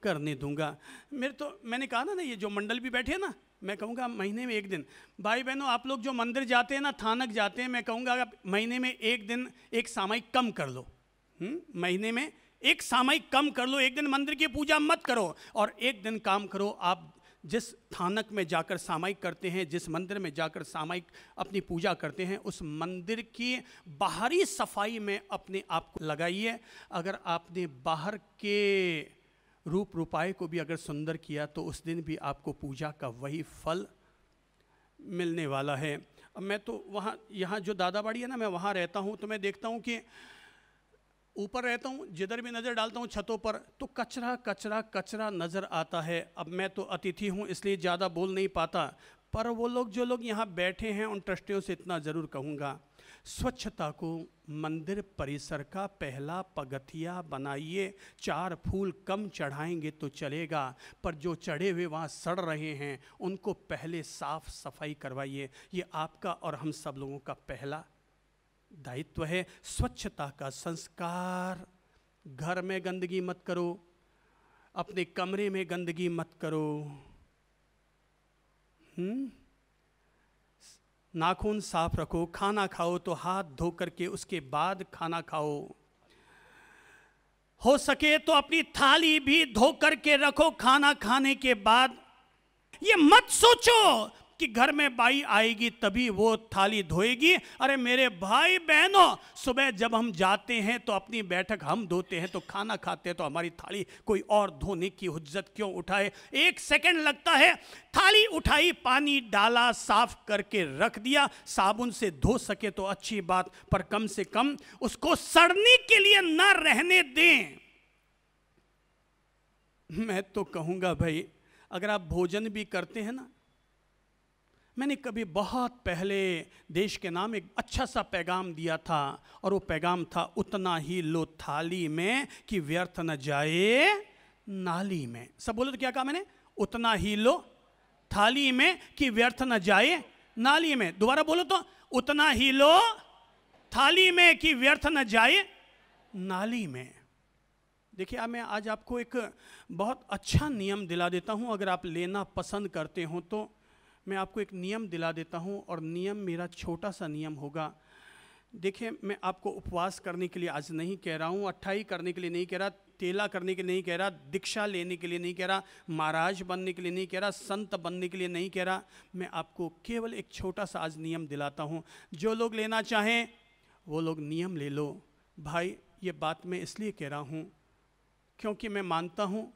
S1: करने दूंगा मेरे तो मैंने कहा ना ना ये जो मंडल भी बैठे ना मैं कहूँगा महीने में एक दिन भाई बहनों आप लोग जो मंदिर जाते हैं ना थानक जाते हैं मैं कहूँगा महीने में एक दिन एक सामयिक कम कर लो हुँ? हम्म, महीने में एक सामयिक कम कर लो एक दिन मंदिर की पूजा मत करो और एक दिन काम करो आप जिस थानक में जाकर सामायिक करते हैं जिस मंदिर में जाकर सामायिक अपनी पूजा करते हैं उस मंदिर की बाहरी सफाई में अपने आप को लगाइए अगर आपने बाहर के रूप रूपाए को भी अगर सुंदर किया तो उस दिन भी आपको पूजा का वही फल मिलने वाला है अब मैं तो वहाँ यहाँ जो दादाबाड़ी है ना मैं वहाँ रहता हूँ तो मैं देखता हूँ कि ऊपर रहता हूँ जिधर भी नज़र डालता हूँ छतों पर तो कचरा कचरा कचरा नज़र आता है अब मैं तो अतिथि हूँ इसलिए ज़्यादा बोल नहीं पाता पर वो लोग जो लोग यहाँ बैठे हैं उन ट्रस्टियों से इतना ज़रूर कहूँगा स्वच्छता को मंदिर परिसर का पहला पगथिया बनाइए चार फूल कम चढ़ाएंगे तो चलेगा पर जो चढ़े हुए वहाँ सड़ रहे हैं उनको पहले साफ सफाई करवाइए ये आपका और हम सब लोगों का पहला दायित्व है स्वच्छता का संस्कार घर में गंदगी मत करो अपने कमरे में गंदगी मत करो हम्म नाखून साफ रखो खाना खाओ तो हाथ धो करके उसके बाद खाना खाओ हो सके तो अपनी थाली भी धो करके रखो खाना खाने के बाद ये मत सोचो कि घर में बाई आएगी तभी वो थाली धोएगी अरे मेरे भाई बहनों सुबह जब हम जाते हैं तो अपनी बैठक हम धोते हैं तो खाना खाते हैं तो हमारी थाली कोई और धोने की हज्जत क्यों उठाए एक सेकंड लगता है थाली उठाई पानी डाला साफ करके रख दिया साबुन से धो सके तो अच्छी बात पर कम से कम उसको सड़ने के लिए न रहने दें मैं तो कहूंगा भाई अगर आप भोजन भी करते हैं ना मैंने कभी बहुत पहले देश के नाम एक अच्छा सा पैगाम दिया था और वो पैगाम था उतना ही लो थाली में कि व्यर्थ न जाए नाली में सब बोलो तो क्या कहा मैंने उतना ही लो थाली में कि व्यर्थ न जाए नाली में दोबारा बोलो तो उतना ही लो थाली में कि व्यर्थ न जाए नाली में देखिए मैं आज आपको एक बहुत अच्छा नियम दिला देता हूं अगर आप लेना पसंद करते हो तो मैं आपको एक नियम दिला देता हूँ और नियम मेरा छोटा सा नियम होगा देखिए मैं आपको उपवास करने के लिए आज नहीं कह रहा हूँ अट्ठाई करने के लिए नहीं कह रहा तेला करने के लिए नहीं कह रहा दीक्षा लेने के लिए नहीं कह रहा महाराज बनने के लिए नहीं कह रहा संत बनने के लिए नहीं कह रहा मैं आपको केवल एक छोटा सा आज नियम दिलाता हूँ जो लोग लेना चाहें वो लोग नियम ले लो भाई ये बात मैं इसलिए कह रहा हूँ क्योंकि मैं मानता हूँ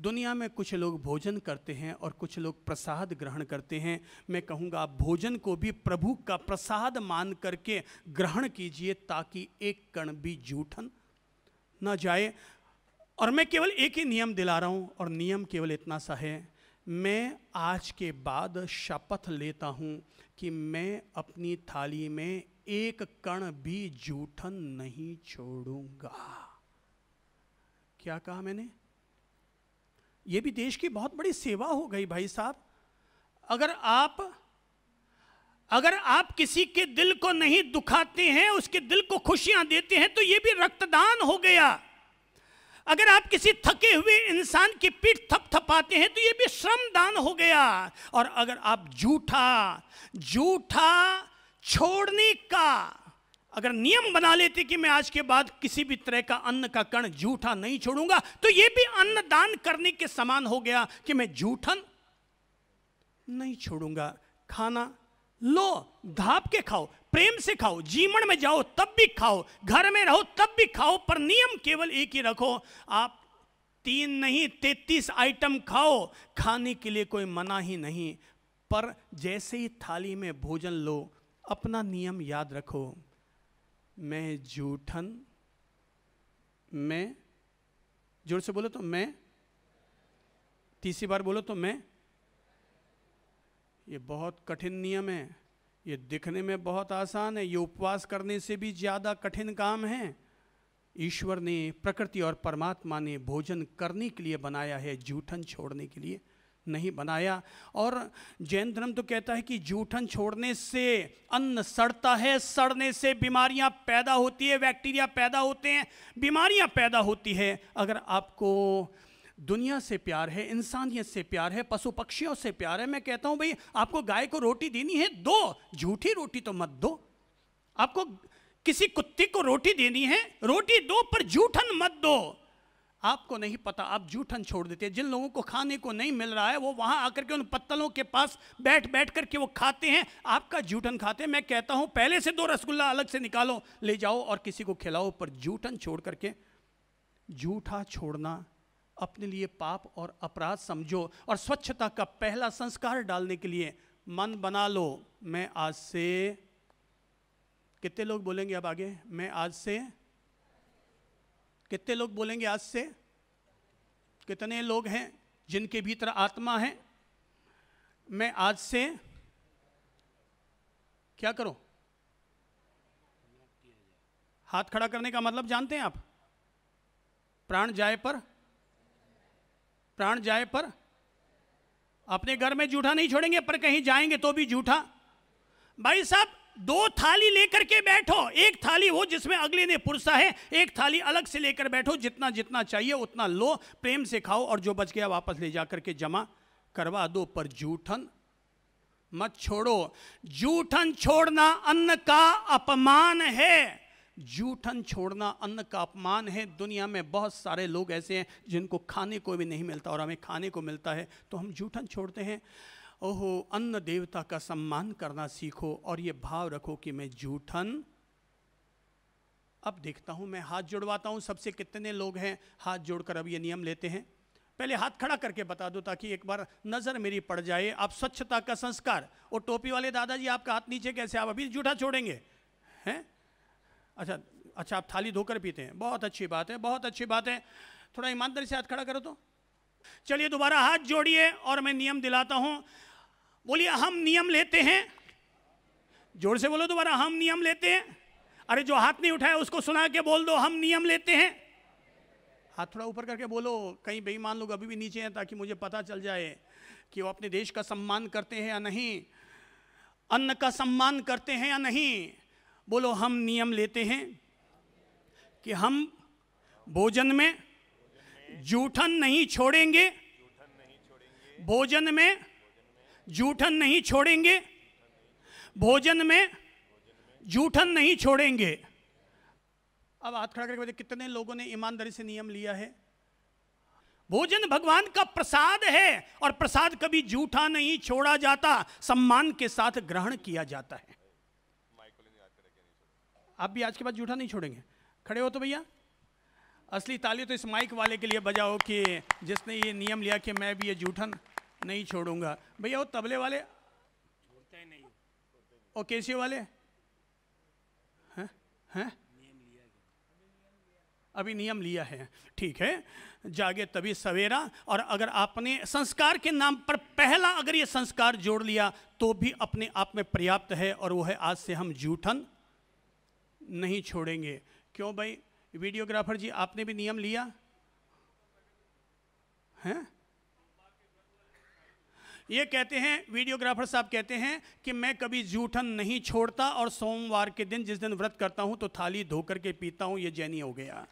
S1: दुनिया में कुछ लोग भोजन करते हैं और कुछ लोग प्रसाद ग्रहण करते हैं मैं कहूँगा आप भोजन को भी प्रभु का प्रसाद मान करके ग्रहण कीजिए ताकि एक कण भी जूठन न जाए और मैं केवल एक ही नियम दिला रहा हूँ और नियम केवल इतना सा है मैं आज के बाद शपथ लेता हूँ कि मैं अपनी थाली में एक कण भी जूठन नहीं छोड़ूंगा क्या कहा मैंने ये भी देश की बहुत बड़ी सेवा हो गई भाई साहब अगर आप अगर आप किसी के दिल को नहीं दुखाते हैं उसके दिल को खुशियां देते हैं तो ये भी रक्तदान हो गया अगर आप किसी थके हुए इंसान की पीठ थपथपाते हैं तो ये भी श्रम दान हो गया और अगर आप झूठा झूठा छोड़ने का अगर नियम बना लेते कि मैं आज के बाद किसी भी तरह का अन्न का कण झूठा नहीं छोड़ूंगा तो यह भी अन्न दान करने के समान हो गया कि मैं झूठन नहीं छोड़ूंगा खाना लो धाप के खाओ प्रेम से खाओ जीवन में जाओ तब भी खाओ घर में रहो तब भी खाओ पर नियम केवल एक ही रखो आप तीन नहीं तैतीस आइटम खाओ खाने के लिए कोई मना ही नहीं पर जैसे ही थाली में भोजन लो अपना नियम याद रखो मैं जूठन मैं जोर से बोलो तो मैं तीसरी बार बोलो तो मैं ये बहुत कठिन नियम है ये दिखने में बहुत आसान है ये उपवास करने से भी ज़्यादा कठिन काम है ईश्वर ने प्रकृति और परमात्मा ने भोजन करने के लिए बनाया है जूठन छोड़ने के लिए नहीं बनाया और जैन धर्म तो कहता है कि जूठन छोड़ने से अन्न सड़ता है सड़ने से बीमारियां पैदा होती है बैक्टीरिया पैदा होते हैं बीमारियां पैदा होती है अगर आपको दुनिया से प्यार है इंसानियत से प्यार है पशु पक्षियों से प्यार है मैं कहता हूं भाई आपको गाय को रोटी देनी है दो झूठी रोटी तो मत दो आपको किसी कुत्ते को रोटी देनी है रोटी दो पर जूठन मत दो आपको नहीं पता आप जूठन छोड़ देते हैं जिन लोगों को खाने को नहीं मिल रहा है वो वहाँ आकर के उन पत्तलों के पास बैठ बैठ करके वो खाते हैं आपका जूठन खाते हैं मैं कहता हूँ पहले से दो रसगुल्ला अलग से निकालो ले जाओ और किसी को खिलाओ पर जूठन छोड़ करके जूठा छोड़ना अपने लिए पाप और अपराध समझो और स्वच्छता का पहला संस्कार डालने के लिए मन बना लो मैं आज से कितने लोग बोलेंगे अब आगे मैं आज से कितने लोग बोलेंगे आज से कितने लोग हैं जिनके भीतर आत्मा है मैं आज से क्या करो हाथ खड़ा करने का मतलब जानते हैं आप प्राण जाए पर प्राण जाए पर अपने घर में जूठा नहीं छोड़ेंगे पर कहीं जाएंगे तो भी जूठा भाई साहब दो थाली लेकर के बैठो एक थाली हो जिसमें अगले ने पुरसा है एक थाली अलग से लेकर बैठो जितना जितना चाहिए उतना लो प्रेम से खाओ और जो बच गया वापस ले जाकर के जमा करवा दो पर जूठन मत छोड़ो जूठन छोड़ना अन्न का अपमान है जूठन छोड़ना अन्न का अपमान है दुनिया में बहुत सारे लोग ऐसे हैं जिनको खाने को भी नहीं मिलता और हमें खाने को मिलता है तो हम जूठन छोड़ते हैं ओहो अन्न देवता का सम्मान करना सीखो और ये भाव रखो कि मैं जूठन अब देखता हूँ मैं हाथ जुड़वाता हूँ सबसे कितने लोग हैं हाथ जोड़कर अब ये नियम लेते हैं पहले हाथ खड़ा करके बता दो ताकि एक बार नज़र मेरी पड़ जाए आप स्वच्छता का संस्कार और टोपी वाले दादाजी आपका हाथ नीचे कैसे आप अभी जूठा छोड़ेंगे हैं अच्छा अच्छा आप थाली धोकर पीते हैं बहुत अच्छी बात है बहुत अच्छी बात है थोड़ा ईमानदारी से हाथ खड़ा करो तो चलिए दोबारा हाथ जोड़िए और मैं नियम दिलाता हूँ बोलिए हम नियम लेते हैं जोर से बोलो दोबारा हम नियम लेते हैं अरे जो हाथ नहीं उठाया उसको सुना के बोल दो हम नियम लेते हैं हाथ थोड़ा ऊपर करके बोलो कहीं बेईमान लोग अभी भी नीचे हैं ताकि मुझे पता चल जाए कि वो अपने देश का सम्मान करते हैं या नहीं अन्न का सम्मान करते हैं या नहीं बोलो हम नियम लेते हैं कि हम भोजन में जूठन नहीं छोड़ेंगे भोजन में जूठन नहीं छोड़ेंगे भोजन में जूठन नहीं छोड़ेंगे अब हाथ खड़ा करके बोले कितने लोगों ने ईमानदारी से नियम लिया है भोजन भगवान का प्रसाद है और प्रसाद कभी जूठा नहीं छोड़ा जाता सम्मान के साथ ग्रहण किया जाता है आप भी आज के बाद जूठा नहीं छोड़ेंगे खड़े हो तो भैया असली ताली तो इस माइक वाले के लिए बजाओ कि जिसने ये नियम लिया कि मैं भी ये झूठन नहीं छोड़ूंगा भैया वो तबले वाले बोलते ही नहीं और कैसे वाले हैं अभी नियम लिया है ठीक है जागे तभी सवेरा और अगर आपने संस्कार के नाम पर पहला अगर ये संस्कार जोड़ लिया तो भी अपने आप में पर्याप्त है और वो है आज से हम जूठन नहीं छोड़ेंगे क्यों भाई वीडियोग्राफर जी आपने भी नियम लिया हैं ये कहते हैं वीडियोग्राफर साहब कहते हैं कि मैं कभी जूठन नहीं छोड़ता और सोमवार के दिन जिस दिन व्रत करता हूं तो थाली धोकर के पीता हूं ये जैनी हो गया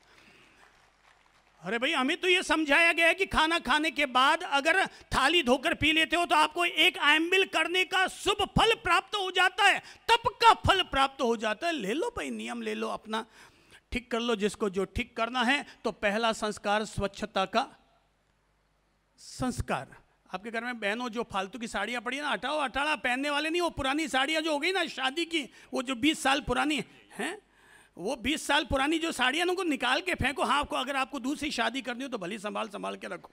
S1: अरे भाई हमें तो ये समझाया गया है कि खाना खाने के बाद अगर थाली धोकर पी लेते हो तो आपको एक आयम्बिल करने का शुभ फल प्राप्त हो जाता है तप का फल प्राप्त हो जाता है ले लो भाई नियम ले लो अपना ठीक कर लो जिसको जो ठीक करना है तो पहला संस्कार स्वच्छता का संस्कार आपके घर में बहनों जो फालतू की साड़ियाँ पड़ी है ना हटाओ अटाड़ा पहनने वाले नहीं वो पुरानी साड़ियाँ जो हो गई ना शादी की वो जो बीस साल पुरानी हैं वो बीस साल पुरानी जो साड़ियाँ उनको निकाल के फेंको हाँ आपको अगर आपको दूसरी शादी करनी हो तो भली संभाल संभाल के रखो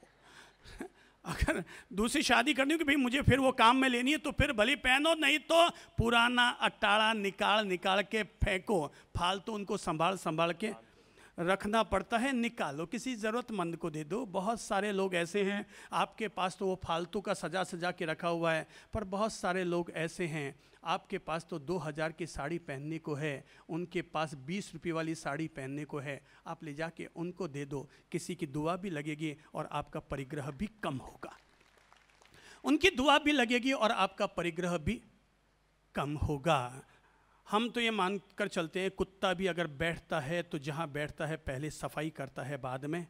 S1: अगर दूसरी शादी करनी हो कि भाई मुझे फिर वो काम में लेनी है तो फिर भली पहनो नहीं तो पुराना अटाड़ा निकाल निकाल के फेंको फालतू तो उनको संभाल संभाल के रखना पड़ता है निकालो किसी ज़रूरतमंद को दे दो बहुत सारे लोग ऐसे हैं आपके पास तो वो फालतू का सजा सजा के रखा हुआ है पर बहुत सारे लोग ऐसे हैं आपके पास तो दो हज़ार की साड़ी पहनने को है उनके पास बीस रुपये वाली साड़ी पहनने को है आप ले जाके उनको दे दो किसी की दुआ भी लगेगी और आपका परिग्रह भी कम होगा उनकी दुआ भी लगेगी और आपका परिग्रह भी कम होगा हम तो ये मान कर चलते हैं कुत्ता भी अगर बैठता है तो जहाँ बैठता है पहले सफाई करता है बाद में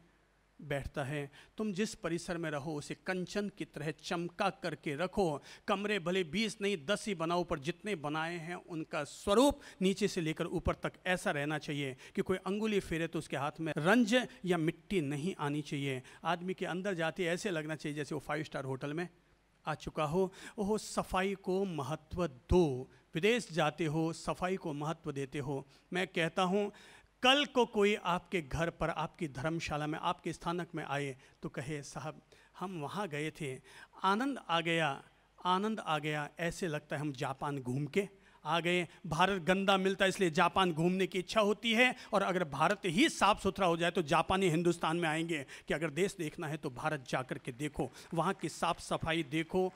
S1: बैठता है तुम जिस परिसर में रहो उसे कंचन की तरह चमका करके रखो कमरे भले बीस नहीं दस ही बनाओ पर जितने बनाए हैं उनका स्वरूप नीचे से लेकर ऊपर तक ऐसा रहना चाहिए कि कोई अंगुली फेरे तो उसके हाथ में रंज या मिट्टी नहीं आनी चाहिए आदमी के अंदर जाते ऐसे लगना चाहिए जैसे वो फाइव स्टार होटल में आ चुका हो ओह सफाई को महत्व दो विदेश जाते हो सफाई को महत्व देते हो मैं कहता हूँ कल को कोई आपके घर पर आपकी धर्मशाला में आपके स्थानक में आए तो कहे साहब हम वहाँ गए थे आनंद आ गया आनंद आ गया ऐसे लगता है हम जापान घूम के आ गए भारत गंदा मिलता है इसलिए जापान घूमने की इच्छा होती है और अगर भारत ही साफ़ सुथरा हो जाए तो जापानी हिंदुस्तान में आएंगे कि अगर देश देखना है तो भारत जा कर के देखो वहाँ की साफ़ सफाई देखो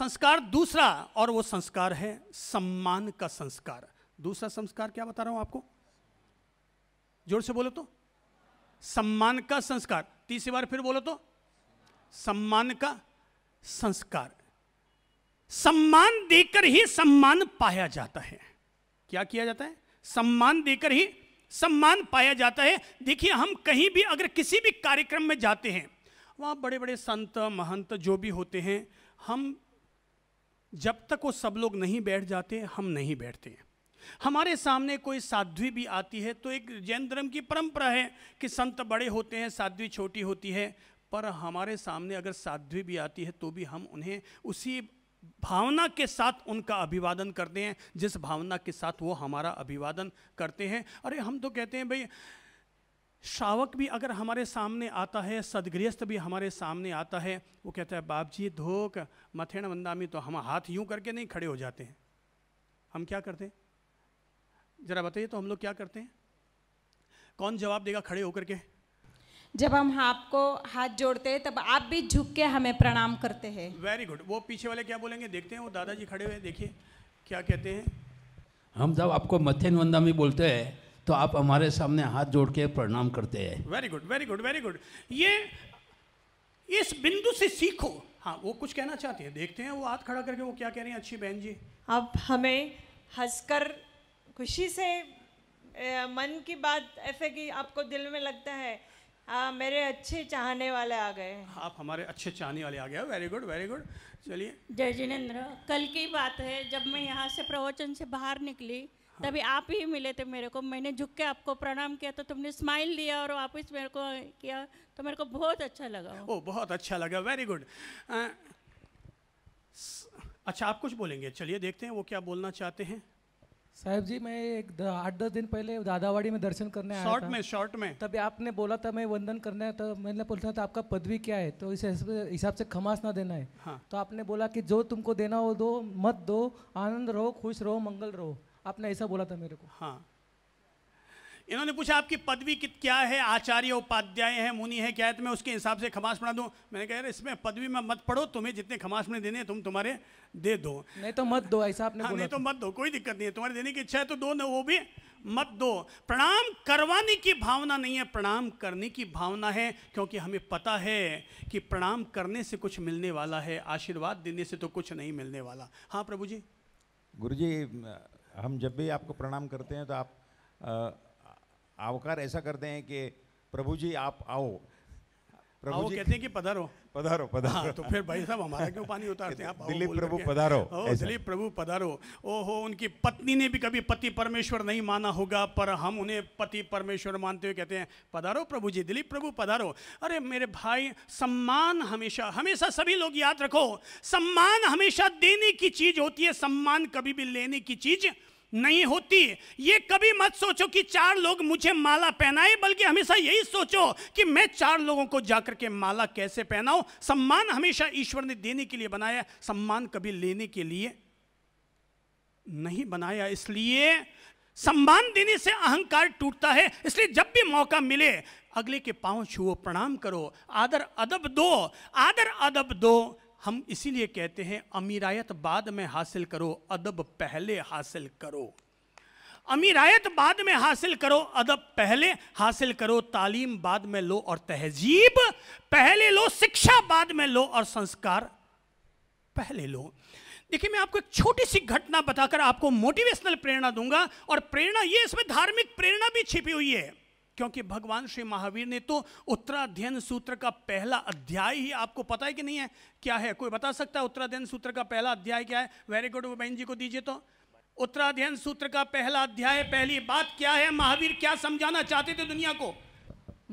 S1: संस्कार दूसरा और वो संस्कार है सम्मान का संस्कार दूसरा संस्कार क्या बता रहा हूं आपको जोर से बोलो तो सम्मान का संस्कार तीसरी बार फिर बोलो तो सम्मान का संस्कार सम्मान देकर ही सम्मान पाया जाता है क्या किया जाता है सम्मान देकर ही सम्मान पाया जाता है देखिए हम कहीं भी अगर किसी भी कार्यक्रम में जाते हैं वहां बड़े बड़े संत महंत जो भी होते हैं हम जब तक वो सब लोग नहीं बैठ जाते हम नहीं बैठते हैं हमारे सामने कोई साध्वी भी आती है तो एक जैन धर्म की परंपरा है कि संत बड़े होते हैं साध्वी छोटी होती है पर हमारे सामने अगर साध्वी भी आती है तो भी हम उन्हें उसी भावना के साथ उनका अभिवादन करते हैं जिस भावना के साथ वो हमारा अभिवादन करते हैं अरे हम तो कहते हैं भाई शावक भी अगर हमारे सामने आता है सदगृहस्थ भी हमारे सामने आता है वो कहता है बाप जी धोक मथेण वंदामी तो हम हाथ यूं करके नहीं खड़े हो जाते हैं हम क्या करते हैं ज़रा बताइए तो हम लोग क्या करते हैं कौन जवाब देगा खड़े होकर के जब हम आपको हाथ जोड़ते हैं तब आप भी झुक के हमें प्रणाम करते हैं वेरी गुड वो पीछे वाले क्या बोलेंगे देखते हैं वो दादाजी खड़े हुए देखिए क्या कहते हैं हम जब आपको मथेन वंदा में बोलते हैं तो आप हमारे सामने हाथ जोड़ के प्रणाम करते हैं very good very good very good ये इस बिंदु से सीखो हाँ वो कुछ कहना चाहती है देखते हैं वो हाथ खड़ा करके वो क्या कह रही है अच्छी बहन जी अब हमें हंसकर खुशी से ए, मन की बात ऐसे कि आपको दिल में लगता है आ, मेरे अच्छे चाहने वाले आ गए आप हमारे अच्छे चाहने वाले आ गए वेरी गुड वेरी गुड चलिए जय जिनेन्द्र कल की बात है जब मैं यहाँ से प्रवचन से बाहर निकली हाँ। तभी आप ही मिले थे मेरे को मैंने झुक के आपको प्रणाम किया तो तुमने स्माइल लिया और वापस मेरे को किया तो मेरे को बहुत अच्छा लगा ओ बहुत अच्छा लगा वेरी गुड अच्छा आप कुछ बोलेंगे चलिए देखते हैं वो क्या बोलना चाहते हैं साहब जी मैं एक आठ दस दिन पहले दादावाड़ी में दर्शन करने आया शॉर्ट में शॉर्ट में तभी आपने बोला था मैं वंदन करने आया तो मैंने पूछा था आपका पदवी क्या है तो इस हिसाब से खमास ना देना है हाँ। तो आपने बोला कि जो तुमको देना हो दो मत दो आनंद रहो खुश रहो मंगल रहो आपने ऐसा बोला था मेरे को हाँ इन्होंने पूछा आपकी पदवी कित क्या है आचार्य उपाध्याय है मुनि है क्या है तो मैं उसके हिसाब से खमास पढ़ा दूँ मैंने कहा यार इसमें पदवी में मत पढ़ो तुम्हें जितने खमास में देने तुम तुम्हारे दे दो नहीं तो मत दो ऐसा आपने हाँ, नहीं तो मत दो कोई दिक्कत नहीं है तुम्हारे देने की इच्छा है तो दो ना वो भी मत दो प्रणाम करवाने की भावना नहीं है प्रणाम करने की भावना है क्योंकि हमें पता है कि प्रणाम करने से कुछ मिलने वाला है आशीर्वाद देने से तो कुछ नहीं मिलने वाला हाँ प्रभु जी गुरु जी हम जब भी आपको प्रणाम करते हैं तो आप आवकार ऐसा करते हैं कि प्रभु जी आप आओ
S2: प्रभु हाँ, जी कहते हैं कि पधारो पधारो पधारो हाँ, तो फिर भाई साहब हमारा क्यों पानी उतारते हैं आप दिलीप प्रभु पधारो दिलीप
S1: प्रभु पधारो ओ हो उनकी पत्नी ने भी कभी पति परमेश्वर नहीं माना होगा पर हम उन्हें पति परमेश्वर मानते हुए कहते हैं पधारो प्रभु जी दिलीप प्रभु पधारो अरे मेरे भाई सम्मान हमेशा हमेशा सभी लोग याद रखो सम्मान हमेशा देने की चीज होती है सम्मान कभी भी लेने की चीज़ नहीं होती ये कभी मत सोचो कि चार लोग मुझे माला पहनाए बल्कि हमेशा यही सोचो कि मैं चार लोगों को जाकर के माला कैसे पहनाऊं सम्मान हमेशा ईश्वर ने देने के लिए बनाया सम्मान कभी लेने के लिए नहीं बनाया इसलिए सम्मान देने से अहंकार टूटता है इसलिए जब भी मौका मिले अगले के पांव छुओ प्रणाम करो आदर अदब दो आदर अदब दो हम इसीलिए कहते हैं अमीरायत बाद में हासिल करो अदब पहले हासिल करो अमीरायत बाद में हासिल करो अदब पहले हासिल करो तालीम बाद में लो और तहजीब पहले लो शिक्षा बाद में लो और संस्कार पहले लो देखिए मैं आपको एक छोटी सी घटना बताकर आपको मोटिवेशनल प्रेरणा दूंगा और प्रेरणा ये इसमें धार्मिक प्रेरणा भी छिपी हुई है क्योंकि भगवान श्री महावीर ने तो उत्तराध्ययन सूत्र का पहला अध्याय ही आपको पता है कि नहीं है क्या है कोई बता सकता है उत्तराध्ययन सूत्र का पहला अध्याय क्या है वेरी गुड बहन जी को दीजिए तो उत्तराध्ययन सूत्र का पहला अध्याय पहली बात क्या है महावीर क्या समझाना चाहते थे दुनिया को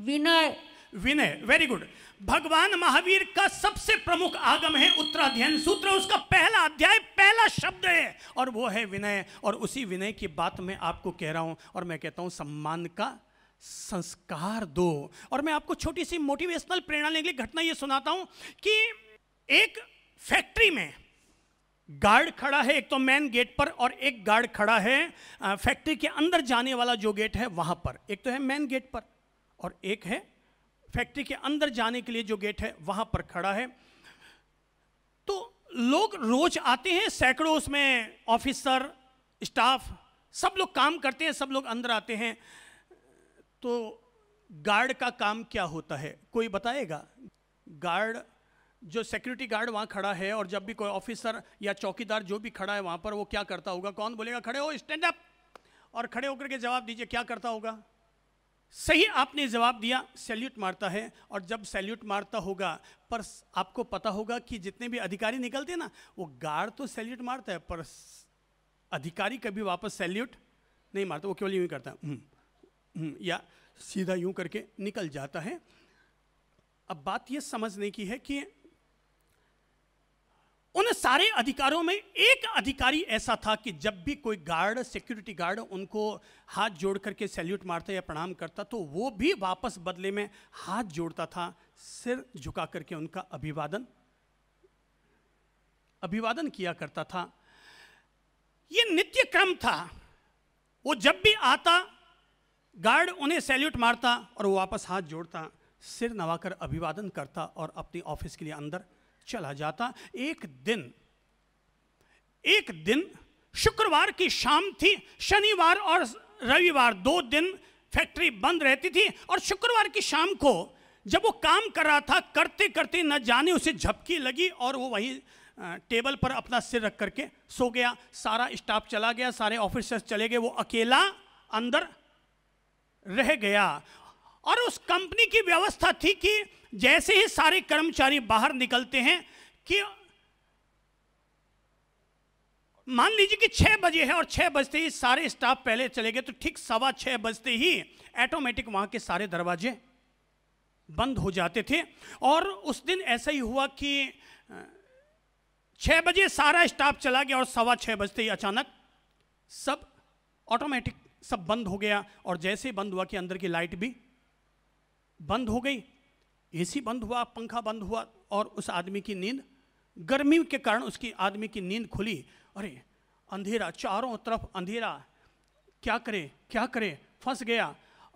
S1: विनय विनय वेरी गुड भगवान महावीर का सबसे प्रमुख आगम है उत्तराध्ययन सूत्र उसका पहला अध्याय पहला शब्द है और वो है विनय और उसी विनय की बात मैं आपको कह रहा हूं और मैं कहता हूं सम्मान का संस्कार दो और मैं आपको छोटी सी मोटिवेशनल प्रेरणा लेने के लिए घटना ये सुनाता हूं कि एक फैक्ट्री में गार्ड खड़ा है एक तो मेन गेट पर और एक गार्ड खड़ा है फैक्ट्री के अंदर जाने वाला जो गेट है वहां पर एक तो है मेन गेट पर और एक है फैक्ट्री के अंदर जाने के लिए जो गेट है वहां पर खड़ा है तो लोग रोज आते हैं सैकड़ों उसमें ऑफिसर स्टाफ सब लोग काम करते हैं सब लोग अंदर आते हैं तो गार्ड का काम क्या होता है कोई बताएगा गार्ड जो सिक्योरिटी गार्ड वहाँ खड़ा है और जब भी कोई ऑफिसर या चौकीदार जो भी खड़ा है वहाँ पर वो क्या करता होगा कौन बोलेगा खड़े हो स्टैंड अप और खड़े होकर के जवाब दीजिए क्या करता होगा सही आपने जवाब दिया सैल्यूट मारता है और जब सैल्यूट मारता होगा पर आपको पता होगा कि जितने भी अधिकारी निकलते हैं ना वो गार्ड तो सैल्यूट मारता है पर अधिकारी कभी वापस सैल्यूट नहीं मारता वो केवल यूँ ही करता है हम्म। हम्म, या सीधा यूं करके निकल जाता है अब बात यह समझने की है कि उन सारे अधिकारों में एक अधिकारी ऐसा था कि जब भी कोई गार्ड सिक्योरिटी गार्ड उनको हाथ जोड़ करके सैल्यूट मारता या प्रणाम करता तो वो भी वापस बदले में हाथ जोड़ता था सिर झुका करके उनका अभिवादन अभिवादन किया करता था यह नित्य क्रम था वो जब भी आता गार्ड उन्हें सैल्यूट मारता और वो वापस हाथ जोड़ता सिर नवाकर अभिवादन करता और अपनी ऑफिस के लिए अंदर चला जाता एक दिन एक दिन शुक्रवार की शाम थी शनिवार और रविवार दो दिन फैक्ट्री बंद रहती थी और शुक्रवार की शाम को जब वो काम कर रहा था करते करते न जाने उसे झपकी लगी और वो वहीं टेबल पर अपना सिर रख करके सो गया सारा स्टाफ चला गया सारे ऑफिसर्स चले गए वो अकेला अंदर रह गया और उस कंपनी की व्यवस्था थी कि जैसे ही सारे कर्मचारी बाहर निकलते हैं कि मान लीजिए कि छह बजे है और छह बजते ही सारे स्टाफ पहले चले गए तो ठीक सवा छह बजते ही ऑटोमेटिक वहां के सारे दरवाजे बंद हो जाते थे और उस दिन ऐसा ही हुआ कि छह बजे सारा स्टाफ चला गया और सवा छह बजते ही अचानक सब ऑटोमेटिक सब बंद हो गया और जैसे बंद हुआ कि अंदर की लाइट भी बंद हो गई एसी बंद हुआ पंखा बंद हुआ और उस आदमी की नींद गर्मी के कारण उसकी आदमी की नींद खुली अरे अंधेरा चारों तरफ अंधेरा क्या करें क्या करें फंस गया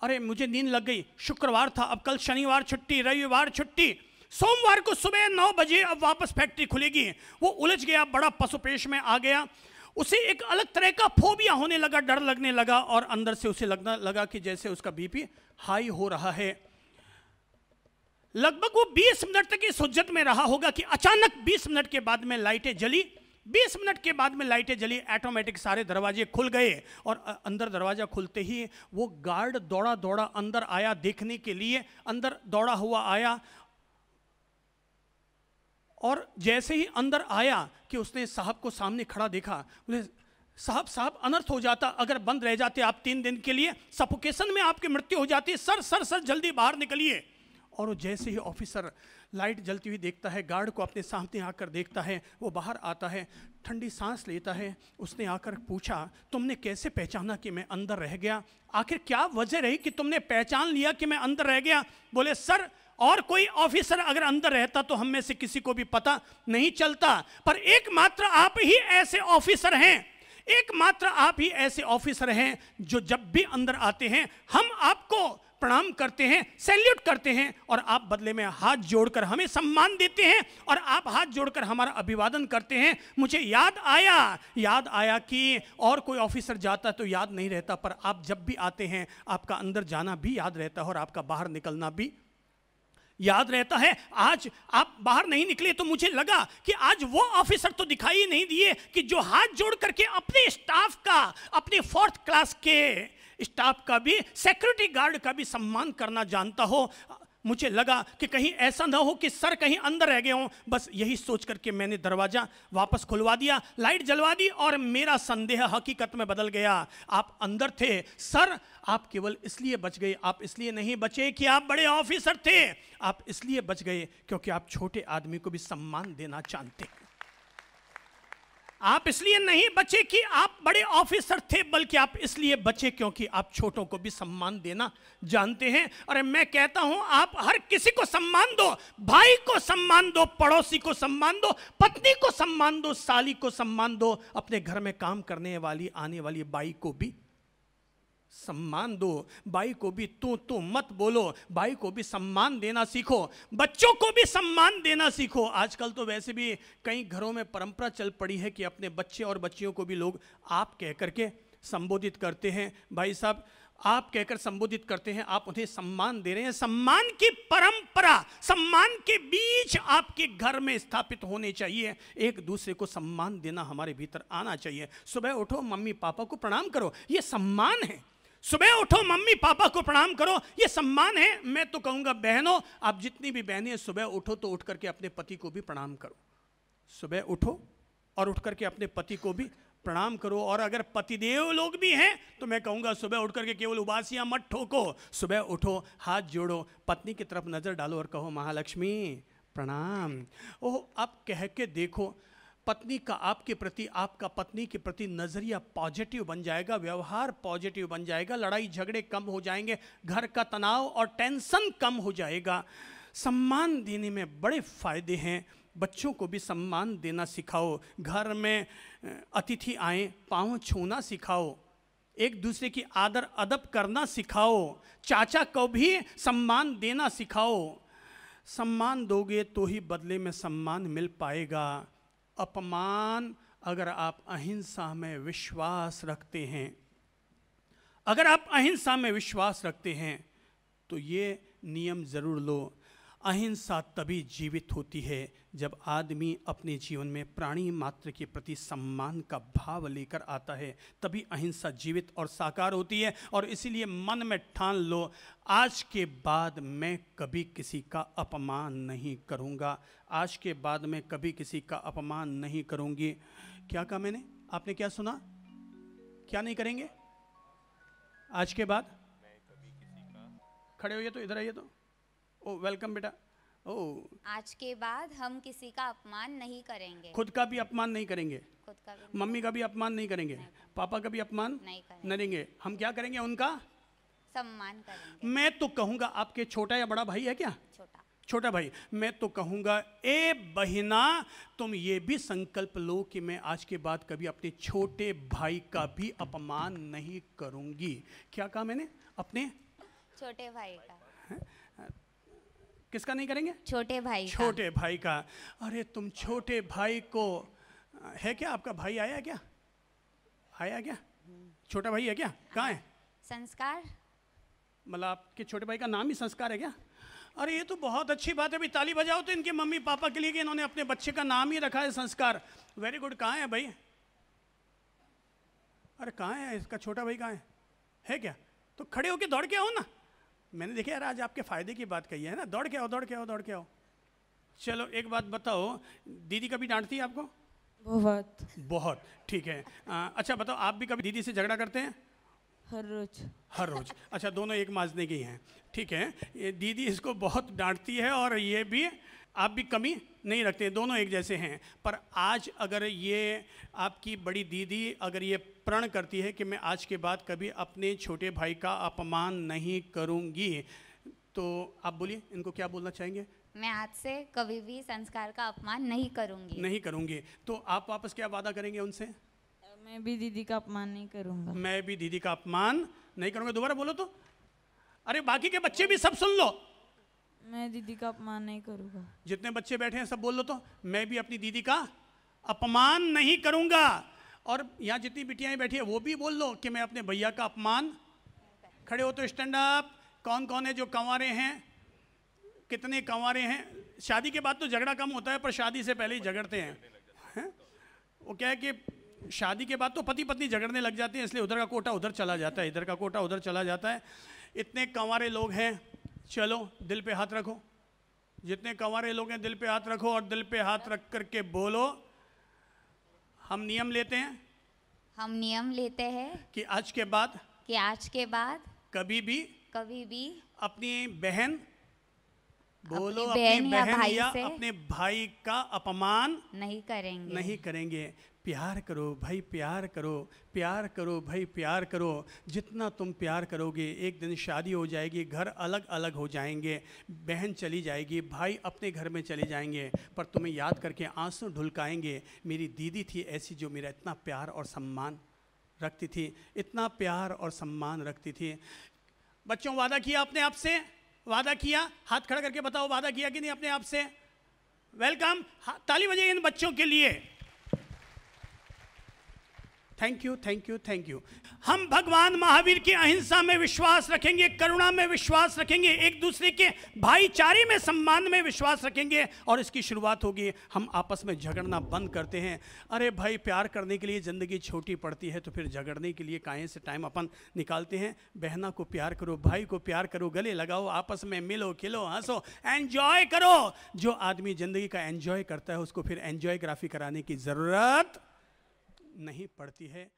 S1: अरे मुझे नींद लग गई शुक्रवार था अब कल शनिवार छुट्टी रविवार छुट्टी सोमवार को सुबह नौ बजे अब वापस फैक्ट्री खुलेगी वो उलझ गया बड़ा पशुपेश में आ गया उसे एक अलग तरह का फोबिया होने लगा डर लगने लगा और अंदर से उसे लगना लगा कि जैसे उसका बीपी हाई हो रहा है लगभग वो 20 मिनट तक इस उज्जत में रहा होगा कि अचानक 20 मिनट के बाद में लाइटें जली 20 मिनट के बाद में लाइटें जली ऑटोमेटिक सारे दरवाजे खुल गए और अंदर दरवाजा खुलते ही वो गार्ड दौड़ा दौड़ा अंदर आया देखने के लिए अंदर दौड़ा हुआ आया और जैसे ही अंदर आया कि उसने साहब को सामने खड़ा देखा साहब साहब अनर्थ हो जाता अगर बंद रह जाते आप तीन दिन के लिए सफोकेशन में आपकी मृत्यु हो जाती सर सर सर जल्दी बाहर निकलिए और वो जैसे ही ऑफिसर लाइट जलती हुई देखता है गार्ड को अपने सामने आकर देखता है वो बाहर आता है ठंडी सांस लेता है उसने आकर पूछा तुमने कैसे पहचाना कि मैं अंदर रह गया आखिर क्या वजह रही कि तुमने पहचान लिया कि मैं अंदर रह गया बोले सर और कोई ऑफिसर अगर अंदर रहता तो हम में से किसी को भी पता नहीं चलता पर एकमात्र आप ही ऐसे ऑफिसर हैं एकमात्र आप ही ऐसे ऑफिसर हैं जो जब भी अंदर आते हैं हम आपको प्रणाम करते हैं सैल्यूट करते हैं और आप बदले में हाथ जोड़कर हमें सम्मान देते हैं और आप हाथ जोड़कर हमारा अभिवादन करते हैं मुझे याद आया याद आया कि और कोई ऑफिसर जाता तो याद नहीं रहता पर आप जब भी आते हैं आपका अंदर जाना भी याद रहता है और आपका बाहर निकलना भी याद रहता है आज आप बाहर नहीं निकले तो मुझे लगा कि आज वो ऑफिसर तो दिखाई नहीं दिए कि जो हाथ जोड़ करके अपने स्टाफ का अपने फोर्थ क्लास के स्टाफ का भी सिक्योरिटी गार्ड का भी सम्मान करना जानता हो मुझे लगा कि कहीं ऐसा ना हो कि सर कहीं अंदर रह गए हों बस यही सोच करके मैंने दरवाज़ा वापस खुलवा दिया लाइट जलवा दी और मेरा संदेह हकीकत में बदल गया आप अंदर थे सर आप केवल इसलिए बच गए आप इसलिए नहीं बचे कि आप बड़े ऑफिसर थे आप इसलिए बच गए क्योंकि आप छोटे आदमी को भी सम्मान देना चाहते हैं आप इसलिए नहीं बचे कि आप बड़े ऑफिसर थे बल्कि आप इसलिए बचे क्योंकि आप छोटों को भी सम्मान देना जानते हैं और मैं कहता हूं आप हर किसी को सम्मान दो भाई को सम्मान दो पड़ोसी को सम्मान दो पत्नी को सम्मान दो साली को सम्मान दो अपने घर में काम करने वाली आने वाली बाई को भी सम्मान दो भाई को भी तू तू मत बोलो भाई को भी सम्मान देना सीखो बच्चों को भी सम्मान देना सीखो आजकल तो वैसे भी कई घरों में परंपरा चल पड़ी है कि अपने बच्चे और बच्चियों को भी लोग आप कह के संबोधित करते हैं भाई साहब आप कहकर संबोधित करते हैं आप उन्हें सम्मान दे रहे हैं सम्मान की परंपरा सम्मान के बीच आपके घर में स्थापित होने चाहिए एक दूसरे को सम्मान देना हमारे भीतर आना चाहिए सुबह उठो मम्मी पापा को प्रणाम करो ये सम्मान है सुबह उठो मम्मी पापा को प्रणाम करो ये सम्मान है मैं तो कहूंगा बहनों आप जितनी भी बहनें सुबह उठो तो उठ करके अपने पति को भी प्रणाम करो सुबह उठो और उठ करके अपने पति को भी प्रणाम करो और अगर पतिदेव लोग भी हैं तो मैं कहूंगा सुबह उठ करके केवल उबासियां मत ठोको सुबह उठो हाथ जोड़ो पत्नी की तरफ नज़र डालो और कहो महालक्ष्मी प्रणाम ओह आप कह के देखो पत्नी का आपके प्रति आपका पत्नी के प्रति नज़रिया पॉजिटिव बन जाएगा व्यवहार पॉजिटिव बन जाएगा लड़ाई झगड़े कम हो जाएंगे घर का तनाव और टेंशन कम हो जाएगा सम्मान देने में बड़े फायदे हैं बच्चों को भी सम्मान देना सिखाओ घर में अतिथि आए पाँव छूना सिखाओ एक दूसरे की आदर अदब करना सिखाओ चाचा को भी सम्मान देना सिखाओ सम्मान दोगे तो ही बदले में सम्मान मिल पाएगा अपमान अगर आप अहिंसा में विश्वास रखते हैं अगर आप अहिंसा में विश्वास रखते हैं तो ये नियम ज़रूर लो अहिंसा तभी जीवित होती है जब आदमी अपने जीवन में प्राणी मात्र के प्रति सम्मान का भाव लेकर आता है तभी अहिंसा जीवित और साकार होती है और इसीलिए मन में ठान लो आज के बाद मैं कभी किसी का अपमान नहीं करूँगा आज के बाद मैं कभी किसी का अपमान नहीं करूँगी क्या कहा मैंने आपने क्या सुना क्या नहीं करेंगे आज के बाद खड़े हो तो इधर आइए तो ओ oh, वेलकम बेटा ओ oh. आज के बाद हम किसी का अपमान नहीं करेंगे खुद का भी अपमान नहीं करेंगे खुद का भी मम्मी का भी अपमान नहीं करेंगे नहीं। पापा का भी अपमान नहीं करेंगे।, हम क्या करेंगे उनका सम्मान करेंगे मैं तो कहूँगा आपके छोटा या बड़ा भाई है क्या छोटा छोटा भाई मैं तो कहूंगा ए बहिना तुम ये भी संकल्प लो कि मैं आज के बाद कभी अपने छोटे भाई का भी अपमान नहीं करूंगी क्या कहा मैंने अपने छोटे भाई का है? किसका नहीं करेंगे छोटे भाई छोटे का। भाई का अरे तुम छोटे भाई को है क्या आपका भाई आया क्या आया क्या छोटा भाई है क्या कहाँ है संस्कार मतलब आपके छोटे भाई का नाम ही संस्कार है क्या अरे ये तो बहुत अच्छी बात है अभी ताली बजाओ तो इनके मम्मी पापा के लिए कि इन्होंने अपने बच्चे का नाम ही रखा है संस्कार वेरी गुड कहाँ है भाई अरे कहाँ है इसका छोटा भाई कहाँ है है क्या तो खड़े होके दौड़ के आओ ना मैंने देखा यार आज आपके फ़ायदे की बात कही है ना दौड़ के आओ दौड़ के आओ दौड़ के आओ चलो एक बात बताओ दीदी कभी डांटती है आपको बहुत बहुत ठीक है आ, अच्छा बताओ आप भी कभी दीदी से झगड़ा करते हैं हर रोज हर रोज अच्छा दोनों एक माजने के हैं ठीक है ये दीदी इसको बहुत डांटती है और ये भी आप भी कमी नहीं रखते दोनों एक जैसे हैं पर आज अगर ये आपकी बड़ी दीदी अगर ये प्रण करती है कि मैं आज के बाद कभी अपने छोटे भाई का अपमान नहीं करूंगी तो आप बोलिए इनको क्या बोलना चाहेंगे मैं आज से कभी भी संस्कार का अपमान नहीं करूंगी नहीं करूंगी तो आप वापस क्या वादा करेंगे उनसे मैं भी दीदी का अपमान नहीं करूंगा मैं भी दीदी का अपमान नहीं करूंगा दोबारा बोलो तो अरे बाकी के बच्चे भी सब सुन लो मैं दीदी का अपमान नहीं करूंगा जितने बच्चे बैठे हैं सब बोल लो तो मैं भी अपनी दीदी का अपमान नहीं करूंगा और यहाँ जितनी बिटियाँ बैठी है वो भी बोल लो कि मैं अपने भैया का अपमान खड़े हो तो स्टैंड अप कौन कौन है जो कंवारे हैं कितने कंवारे हैं शादी के बाद तो झगड़ा कम होता है पर शादी से पहले ही झगड़ते हैं वो क्या है कि शादी के बाद तो पति पत्नी झगड़ने लग जाते हैं इसलिए उधर का कोटा उधर चला जाता है इधर का कोटा उधर चला जाता है इतने कंवारे लोग हैं चलो दिल पे हाथ रखो जितने कंवारे लोग हैं दिल पे हाथ रखो और दिल पे हाथ रख करके बोलो हम नियम लेते हैं हम नियम लेते हैं कि आज के बाद कि आज के बाद कभी भी कभी भी अपनी बहन बोलो अपनी बहन, अपनी बहन या, भाई या अपने भाई का अपमान नहीं करेंगे नहीं करेंगे प्यार करो भाई प्यार करो प्यार करो भाई प्यार करो जितना तुम प्यार करोगे एक दिन शादी हो जाएगी घर अलग अलग हो जाएंगे बहन चली जाएगी भाई अपने घर में चले जाएंगे पर तुम्हें याद करके आंसू ढुलकाएंगे मेरी दीदी थी ऐसी जो मेरा इतना प्यार और सम्मान रखती थी इतना प्यार और सम्मान रखती थी बच्चों वादा किया अपने आप से वादा किया हाथ खड़ा करके बताओ वादा किया कि नहीं अपने आप से वेलकम ताली बजे इन बच्चों के लिए thank you thank you thank you हम भगवान महावीर की अहिंसा में विश्वास रखेंगे करुणा में विश्वास रखेंगे एक दूसरे के भाईचारे में सम्मान में विश्वास रखेंगे और इसकी शुरुआत होगी हम आपस में झगड़ना बंद करते हैं अरे भाई प्यार करने के लिए ज़िंदगी छोटी पड़ती है तो फिर झगड़ने के लिए काएँ से टाइम अपन निकालते हैं बहना को प्यार करो भाई को प्यार करो गले लगाओ आपस में मिलो खिलो हंसो एन्जॉय करो जो आदमी ज़िंदगी का एन्जॉय करता है उसको फिर एंजॉयग्राफी कराने की ज़रूरत नहीं पड़ती है